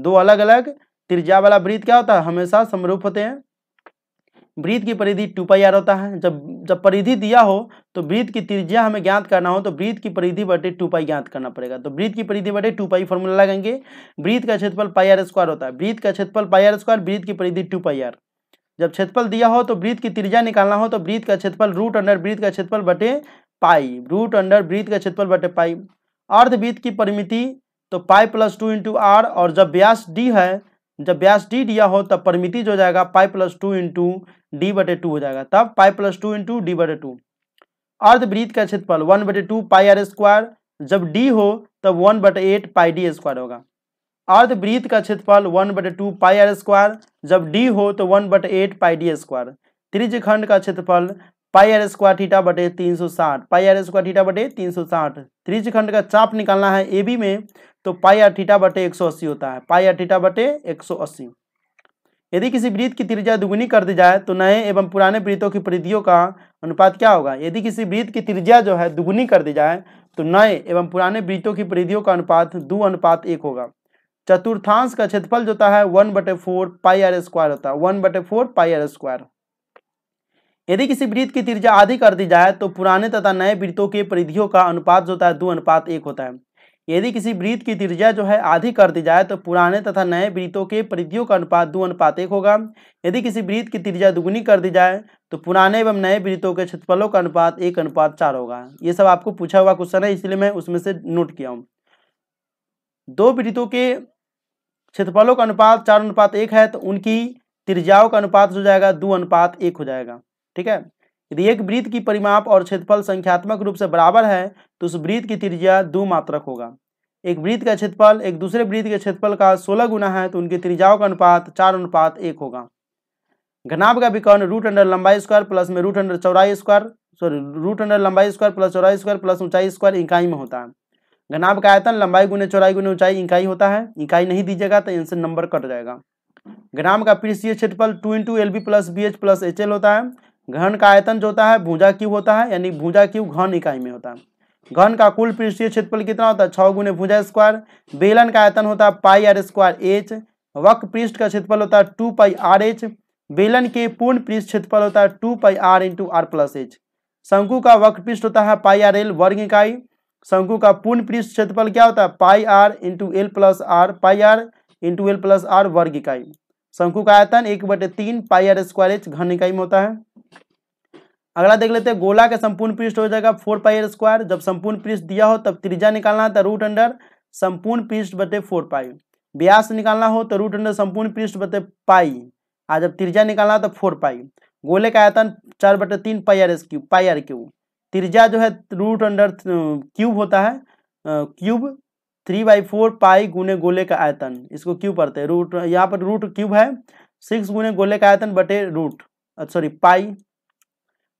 दो अलग अलग त्रिज्या वाला वृत्त क्या होता है हमेशा समरूप होते हैं वृत्त की परिधि टू पाई आर होता है जब जब परिधि दिया हो तो वृत्त की त्रिज्या हमें ज्ञात करना हो तो वृत्त की परिधि बटे टू पाई ज्ञात करना पड़ेगा तो वृत्त की परिधि बटे टू पाई फॉर्मूला लगाएंगे वृत्त का क्षेत्रफल पाई आर स्क्वायर होता है वृत्त का क्षेत्रफल पाई आर स्क्वायर वृत्त की परिधि टू पाई आर जब क्षेत्रफल दिया हो तो वृत्त की त्रिज्या निकालना हो तो वृत्त का क्षेत्रफल रूट अंडर वृत्त का क्षेत्रफल बटे पाई रूट अंडर वृत्त का क्षेत्रफल बटे पाई अर्धवृत्त की परिमिति तो pi plus two into r और जब व्यास डी है जब ब्यास डी दिया हो तब परमिति जो हो जाएगा pi plus two into d बटे टू हो जाएगा तब pi plus two into d बटे टू अर्धवृत्त का क्षेत्रफल वन बटे टू पाई आर स्क्वायर जब डी हो तब वन बटे एट पाई डी स्क्वायर होगा अर्धवृत्त का क्षेत्रफल वन बटे टू पाई आर स्क्वायर जब डी हो तो वन बटे एट पाई डी स्क्वायर त्रिज खंड का क्षेत्रफल पाई आर स्क्वायर थीटा बटे तीन सौ साठ पाई आर स्क्वायर थीटा बटे तीन सौ साठ त्रिज खंड का चाप निकालना है ए बी में तो पाई आर थीटा बटे एक होता है पाई आर थीटा बटे एक यदि किसी वृत्त की त्रिज्या दुगुनी कर दी जाए तो नए एवं पुराने वृत्तों की परिधियों का अनुपात क्या होगा यदि किसी वृत्त की त्रिज्या जो है दुगुनी कर दी जाए तो नए एवं पुराने वृत्तों की परिधियों का अनुपात दो अनुपात एक होगा चतुर्थांश का क्षेत्रफल जो है वन बटे फोर पाई आर स्क्वायर होता है वन बटे फोर पाई आर स्क्वायर यदि किसी वृत्त की त्रिज्या आधी कर दी जाए तो पुराने तथा नए वृत्तों के परिधियों का अनुपात जो होता है दो अनुपात एक होता है यदि किसी वृत्त की त्रिज्या जो है आधी कर दी जाए तो पुराने तथा नए वृत्तों के परिधियों का अनुपात दो अनुपात एक होगा यदि किसी वृत्त की त्रिज्या दुगुनी कर दी जाए तो पुराने एवं नए वृत्तों के क्षेत्रफलों का अनुपात एक अनुपात चार होगा ये सब आपको पूछा हुआ क्वेश्चन है इसलिए मैं उसमें से नोट किया हूँ दो वृत्तों के क्षेत्रफलों का अनुपात चार अनुपात एक है तो उनकी त्रिज्याओं का अनुपात हो जाएगा दो अनुपात एक हो जाएगा ठीक है यदि एक वृत्त की परिमाप और क्षेत्रफल संख्यात्मक रूप से बराबर है तो उस वृत्त की त्रिज्या दो मात्रक होगा एक वृत्त का क्षेत्रफल एक दूसरे वृत्त के क्षेत्रफल का सोलह गुना है तो उनकी त्रिज्याओं का अनुपात चार अनुपात एक होगा घनाभ का विकर्ण रूट अंडर लंबाई स्क्वायर प्लस में रूट अंडर चौराई स्क्वायर सॉरी रूट अंडर लंबाई स्क्वायर प्लस चौराई स्क्वायर प्लस ऊंचाई स्क्वायर इकाई में होता है घनाभ का आयतन लंबाई गुने चौराई गुने ऊंचाई इकाई होता है इकाई नहीं दीजिएगा तो इनसे नंबर कट जाएगा ग्राम का पृष्ठीय क्षेत्रफल two into l b plus b h plus h l होता है घन का आयतन जो होता है भूजा क्यूब होता है यानी भूजा क्यूब घन इकाई में होता है घन का कुल पृष्ठीय क्षेत्रफल कितना होता है छः गुने भूजा स्क्वायर बेलन का आयतन होता है पाई आर स्क्वायर एच वक्र पृष्ठ का क्षेत्रफल होता है टू पाई आर एच बेलन के पूर्ण पृष्ठ क्षेत्रफल होता है two pi r into r plus h शंकु का वक्र पृष्ठ होता है पाई आर एल वर्ग इकाई शंकु का पूर्ण पृष्ठ क्षेत्रफल क्या होता है pi r into l plus r pi r into l plus r वर्ग इकाई शंकु का आयतन एक बटे तीन पाई आर स्क्वायर एच घन इकाई में होता है अगला देख लेते हैं गोला का संपूर्ण पृष्ठ हो जाएगा फोर पाई स्क्वायर जब संपूर्ण पृष्ठ दिया हो तब त्रिज्या निकालना था रूट अंडर संपूर्ण पृष्ठ बटे फोर पाई ब्यास निकालना हो तो रूट अंडर संपूर्ण पृष्ठ बटे पाई आ जब त्रिज्या निकालना तो फोर पाई गोले का आयतन चार बटे तीन pi r s cube pi r cube त्रिज्या जो है रूट अंडर क्यूब होता है cube three by four pi गुने गोले का आयतन इसको क्यूब पढ़ते हैं रूट यहाँ पर रूट क्यूब है सिक्स गुने गोले का आयतन बटे रूट सॉरी पाई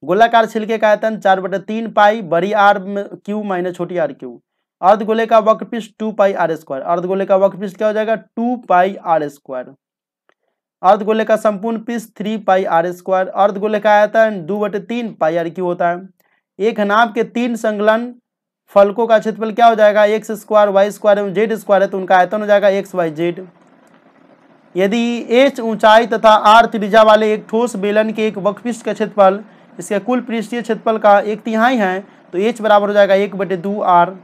गोलाकार छिलके का आयतन चार बटे तीन पाई बड़ी आर क्यू माइनस छोटी आर क्यू अर्ध गोले का वक्रपिष्ट टू पाई आर स्क्वायर अर्ध गोले का वक्रपिष्ट क्या हो जाएगा टू पाई आर स्क्वायर अर्ध गोले का संपूर्ण पीस थ्री पाई आर स्क्वायर अर्ध गोले का आयतन दो बटे तीन पाई आर क्यू होता है एक नाप के तीन संगलन फलकों का क्षेत्रफल क्या हो जाएगा एक्स स्क्वायर वाई स्क्वायर एवं जेड स्क्वायर है तो उनका आयतन हो जाएगा एक्स वाई जेड यदि एच ऊंचाई तथा आर त्रिज्या वाले एक ठोस बेलन के एक वक्फिस्ट का क्षेत्रफल इसका कुल पृष्ठीय क्षेत्रफल का एक तिहाई है तो एच बराबर हो जाएगा एक बटे दो आर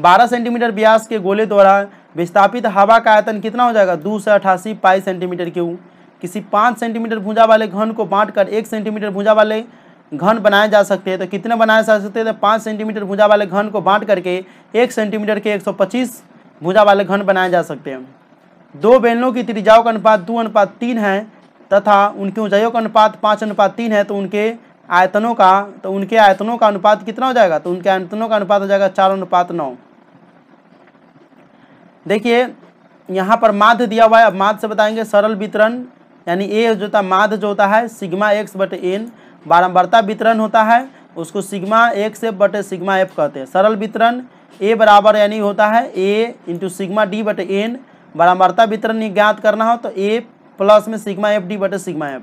बारह सेंटीमीटर व्यास के गोले द्वारा विस्थापित हवा का आयतन कितना हो जाएगा दो से अठासी पाई सेंटीमीटर क्यू किसी पाँच सेंटीमीटर भूजा वाले घन को बांटकर एक सेंटीमीटर भूजा वाले घन बनाए जा सकते हैं तो कितने बनाए जा सकते हैं तो पाँच सेंटीमीटर भूजा वाले घन को बांट करके एक सेंटीमीटर के एक सौ पच्चीस भूजा वाले घन बनाए जा सकते हैं दो बेलनों की त्रिज्याओं का अनुपात दो अनुपात तीन है तथा उनकी ऊंचाइयों का अनुपात पाँच अनुपात तीन है तो उनके आयतनों का तो उनके आयतनों का अनुपात कितना हो जाएगा तो उनके आयतनों का अनुपात हो जाएगा चार अनुपात नौ देखिए यहाँ पर माध्य दिया हुआ है अब माध्य से बताएंगे सरल वितरण यानी ए जो होता है माध्य जो होता है सिग्मा एक्स बटे एन बारंबारता वितरण होता है उसको सिग्मा एक्स एफ बटे सिग्मा एफ कहते हैं सरल वितरण ए बराबर यानी होता है ए इंटू सिग्मा डी बटे एन बारंबारता वितरण ज्ञात करना हो तो ए प्लस में सिग्मा एफ डी बटे सिग्मा एफ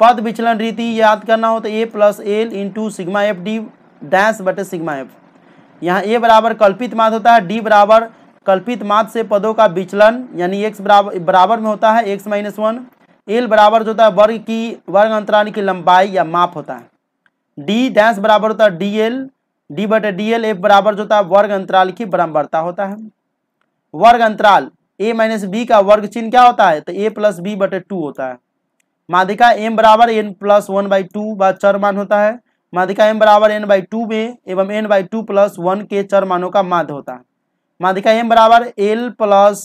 पद विचलन रीति याद करना हो तो ए plus l into sigma f d dash बटे सिग्मा एफ यहाँ ए बराबर कल्पित मात होता है डी बराबर कल्पित मात से पदों का विचलन यानी एक्स बराबर बराबर में होता है एक्स माइनस वन एल बराबर जो होता है वर्ग की वर्ग अंतराल की लंबाई या माप होता है डी डैश बराबर होता है डी एल डी बटे डी एल एफ बराबर जो होता है वर्ग अंतराल की बराबरता होता है वर्ग अंतराल ए माइनस बी का वर्ग चिन्ह क्या होता है तो ए प्लस बी बटे टू होता है माधिका एम बराबर n plus one by two बा चर मान होता है माधिका एम बराबर एन बाई टू में एवं n by two plus one के चर मानों का माध्य होता है माधिका एम बराबर l plus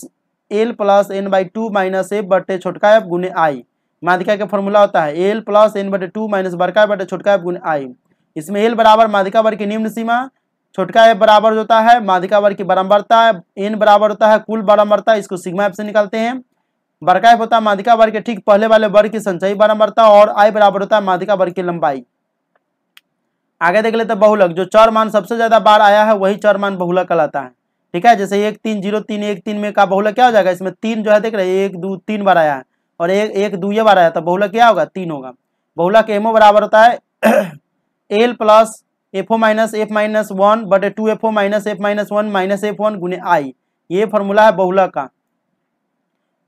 l plus n by two minus a बटे छोटका एफ गुने आई माधिका का फॉर्मूला होता है एल प्लस एन बटे टू माइनस बड़का बटे छोटका एफ गुने आई इसमें एल बराबर माधिका वर्ग की निम्न सीमा छोटका एफ बराबर होता है माधिका वर्ग की बरम्बरता एन बराबर होता है कुल बरम्बरता इसको सिग्मा एफ से निकालते हैं बड़का एफ होता है माधिका वर्ग के ठीक पहले वाले वर्ग की संचयी बरम्बरता और आई बराबर होता है माधिका वर्ग की लंबाई आगे देख लेते बहुलक जो चर मान सबसे ज्यादा बार आया है वही चर मान बहुलक कहलाता है ठीक है जैसे एक तीन जीरो तीन एक तीन में का बहुलक क्या हो जाएगा इसमें तीन जो है देख रहे हैं एक दो तीन बार आया है और एक एक दो ये बार आया तो बहुलक क्या होगा तीन होगा बहुलक एमओ बराबर होता है l plus f o minus f minus one बटे two f o minus f minus one minus f one गुने आई ये फॉर्मूला है बहुलक का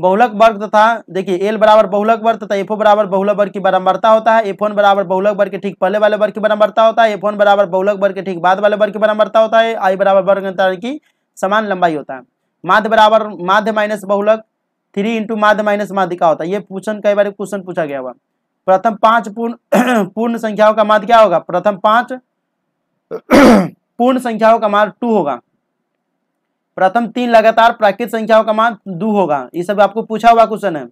बहुलक वर्ग तथा देखिए एल बराबर बहुलक वर्ग तथा एफ ओ बराबर बहुलक वर्ग की बराबरता होता है एफ ओन बराबर बहुलक वर्ग के ठीक पहले वाले वर्ग की बराबरता होता है एफ ओन बराबर बहुलक वर्ग के ठीक बाद वाले वर्ग की बराबरता होता है आई बराबर वर्ग अंतर की समान लंबाई होता है माध्य बराबर माध्य माइनस बहुलक थ्री इंटू माध्य माइनस माध्य का होता है ये क्वेश्चन कई बार क्वेश्चन पूछा गया हुआ प्रथम पांच पूर्ण पूर्ण संख्याओं का माध्य क्या होगा प्रथम पांच पूर्ण संख्याओं का मान टू होगा प्रथम तीन लगातार प्राकृत संख्याओं का मान दो होगा ये सब आपको पूछा हुआ क्वेश्चन है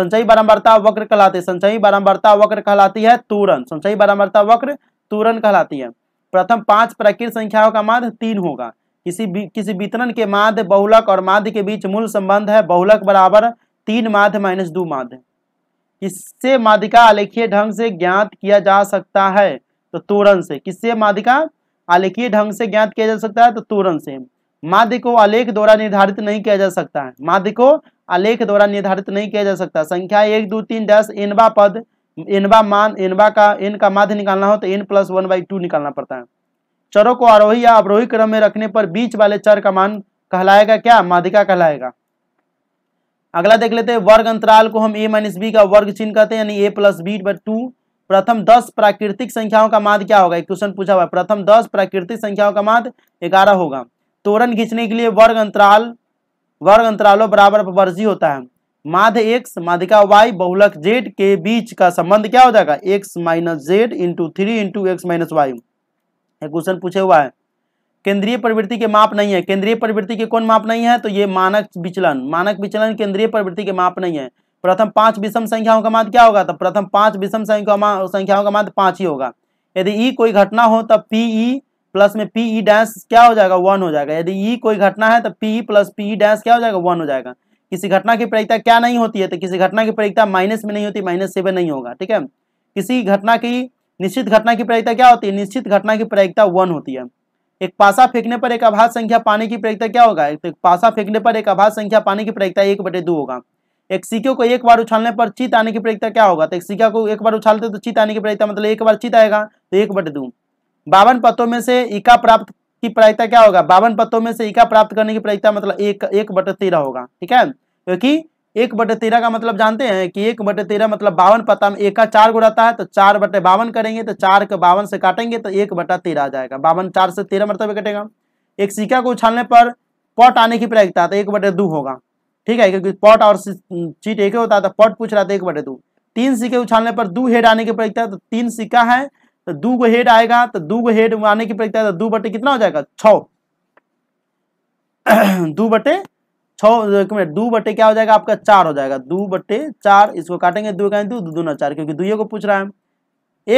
संचयी बारंबारता वक्र कहलाते संचयी बारंबारता वक्र कहलाती है तुरन संचयी बारंबारता वक्र तुरन कहलाती है प्रथम पांच प्राकृत संख्याओं का माध्य तीन होगा किसी भी, किसी वितरण के माध्य बहुलक और माध्य के बीच मूल संबंध है बहुलक बराबर तीन माध्य माइनस दो माध्य इससे माध्यिका आलेखीय ढंग से ज्ञात किया जा सकता है तो तुरन से किससे माध्य का आलेखीय ढंग से ज्ञात किया जा सकता है तो तुरंत से माध्य को आलेख द्वारा निर्धारित नहीं किया जा सकता है माध्य को आलेख द्वारा निर्धारित नहीं किया जा सकता संख्या एक दो तीन दस एनवा पद एनवा मान एनवा का इन का माध्य निकालना हो तो n plus one by two निकालना पड़ता है चरों को आरोही या अवरोही क्रम में रखने पर बीच वाले चर का मान कहलाएगा क्या माध्यिका कहलाएगा अगला देख लेते हैं वर्ग अंतराल को हम ए माइनस बी का वर्ग चिन्ह कहते हैं यानी a plus b by two प्रथम दस प्राकृतिक संख्याओं का माध क्या होगा एक क्वेश्चन पूछा हुआ प्रथम दस प्राकृतिक संख्याओं का माध ग्यारह होगा तोरण खींचने के लिए वर्ग अंतराल वर्ग अंतरालों बराबर वर्जी होता है माध्य एक्स माधिका वाई बहुलक जेड के बीच का संबंध क्या हो जाएगा x minus z into three into x minus y question पूछे हुआ है केंद्रीय प्रवृत्ति के माप नहीं है केंद्रीय प्रवृत्ति के कौन माप नहीं है तो ये मानक विचलन मानक विचलन केंद्रीय प्रवृत्ति के माप नहीं है प्रथम पांच विषम संख्याओं का मान क्या होगा तो प्रथम पांच विषम संख्याओं का मान पांच ही होगा यदि ई e कोई घटना हो तब पीई प्लस में पीई डैश e क्या हो जाएगा वन हो जाएगा यदि ई e कोई घटना है तो पीई प्लस पीई डैश क्या हो जाएगा वन हो जाएगा किसी घटना की प्रयोगता क्या नहीं होती है तो किसी घटना की प्रयोगता माइनस में नहीं होती माइनस सेवन नहीं होगा ठीक है किसी घटना की निश्चित घटना की प्रयोगता क्या होती है निश्चित घटना की प्रयोगता वन होती है एक पासा फेंकने पर एक आभास संख्या पाने की प्रयोगता क्या होगा एक पासा फेंकने पर एक आभास संख्या पाने की प्रयोगता एक बटे दो होगा एक सिक्के को एक बार उछालने पर चित आने की प्रयोगता क्या होगा तो एक सिक्का को एक बार उछालते तो चित आने की प्रयोगता मतलब एक बार चित आएगा तो एक बट दू बावन पत्तों में से इका प्राप्त की प्रायिकता क्या होगा बावन पत्तों में से इका प्राप्त करने की प्रयोगता मतलब एक एक बट तेरह होगा ठीक है क्योंकि एक बटे तेरह का मतलब जानते हैं कि एक बटे तेरह मतलब बावन पत्ता में एक का चार गो रहता है तो चार बटे बावन करेंगे तो चार के बावन से काटेंगे तो एक बटा तेरह आ जाएगा बावन चार से तेरह मतलब कटेगा एक सिक्का को उछालने पर पट आने की प्रयोगता तो एक बटे दो होगा ठीक है क्योंकि पॉट और चीट एक होता है तो पॉट पूछ रहा था एक बटे दो तीन सिक्के उछालने पर दो हेड आने की परीक्षा तो तीन सिक्का है तो दो को हेड आएगा तो दो को हेड आने की परीक्षा तो दो बटे कितना हो जाएगा छो दो बटे छ मिनट दो बटे क्या हो जाएगा आपका चार हो जाएगा दो बटे चार इसको काटेंगे दो का दो ना चार क्योंकि दुए को पूछ रहा है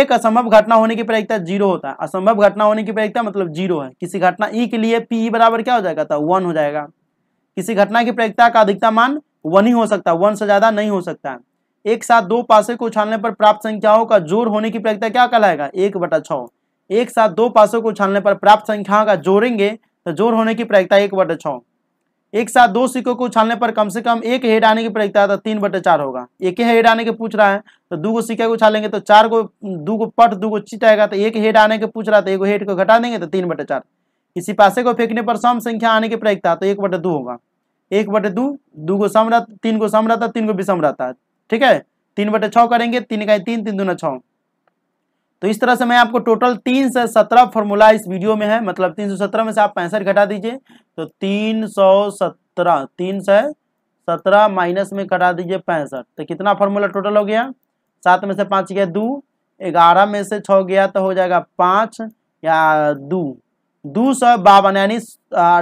एक असंभव घटना होने की प्रायिकता जीरो होता है असंभव घटना होने की प्रायिकता मतलब जीरो है किसी घटना ई के लिए पी e बराबर क्या हो जाएगा था तो वन हो जाएगा किसी घटना की प्रयोगता का अधिकतम मान वन ही हो सकता है वन से ज्यादा नहीं हो सकता है एक साथ दो पासे को उछालने पर प्राप्त संख्याओं का जोर होने की प्रयोगता क्या कहलाएगा एक बटा छो एक साथ दो पासों को उछालने पर प्राप्त संख्याओं का जोड़ेंगे तो जोर होने की प्रयोगता एक बटा छो एक साथ दो सिक्कों को उछालने पर कम से कम एक हेड आने की प्रयोगता तो तीन बटे चार होगा एक ही हेड आने के पूछ रहा है तो दो को सिक्के को उछालेंगे तो चार को दो को पट दो को चिट आएगा तो एक हेड आने के पूछ रहा है तो एक हेड को घटा देंगे तो तीन बटे चार किसी पासे को फेंकने पर सम संख्या आने की प्रयोगता तो एक बटे दो होगा एक बटे दो दो को सम रह तीन को सम रहता तीन को विषम रहता है ठीक है तीन बटे छः करेंगे तीन का तीन तीन न छः तो इस तरह से मैं आपको टोटल तीन से सत्रह फॉर्मूला इस वीडियो में है मतलब तीन सौ सत्रह में से आप पैंसठ घटा दीजिए तो तीन सौ सत्रह तीन सौ सत्रह माइनस में घटा दीजिए पैंसठ तो कितना फॉर्मूला टोटल हो गया सात में से पाँच गया दो ग्यारह में से छः गया तो हो जाएगा पाँच या दो दो सौ बावन यानी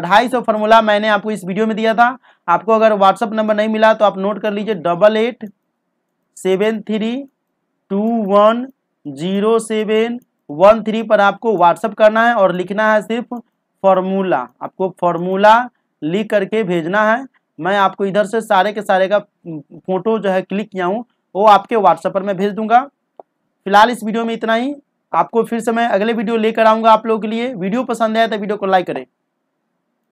ढाई सौ फॉर्मूला मैंने आपको इस वीडियो में दिया था आपको अगर व्हाट्सअप नंबर नहीं मिला तो आप नोट कर लीजिए double eight seven three two one zero seven one three पर आपको व्हाट्सअप करना है और लिखना है सिर्फ फॉर्मूला आपको फॉर्मूला लिख करके भेजना है मैं आपको इधर से सारे के सारे का फोटो जो है क्लिक किया हूँ वो आपके व्हाट्सएप पर मैं भेज दूंगा फिलहाल इस वीडियो में इतना ही आपको फिर से मैं अगले वीडियो लेकर आऊंगा आप लोगों के लिए वीडियो पसंद आया तो वीडियो को लाइक करें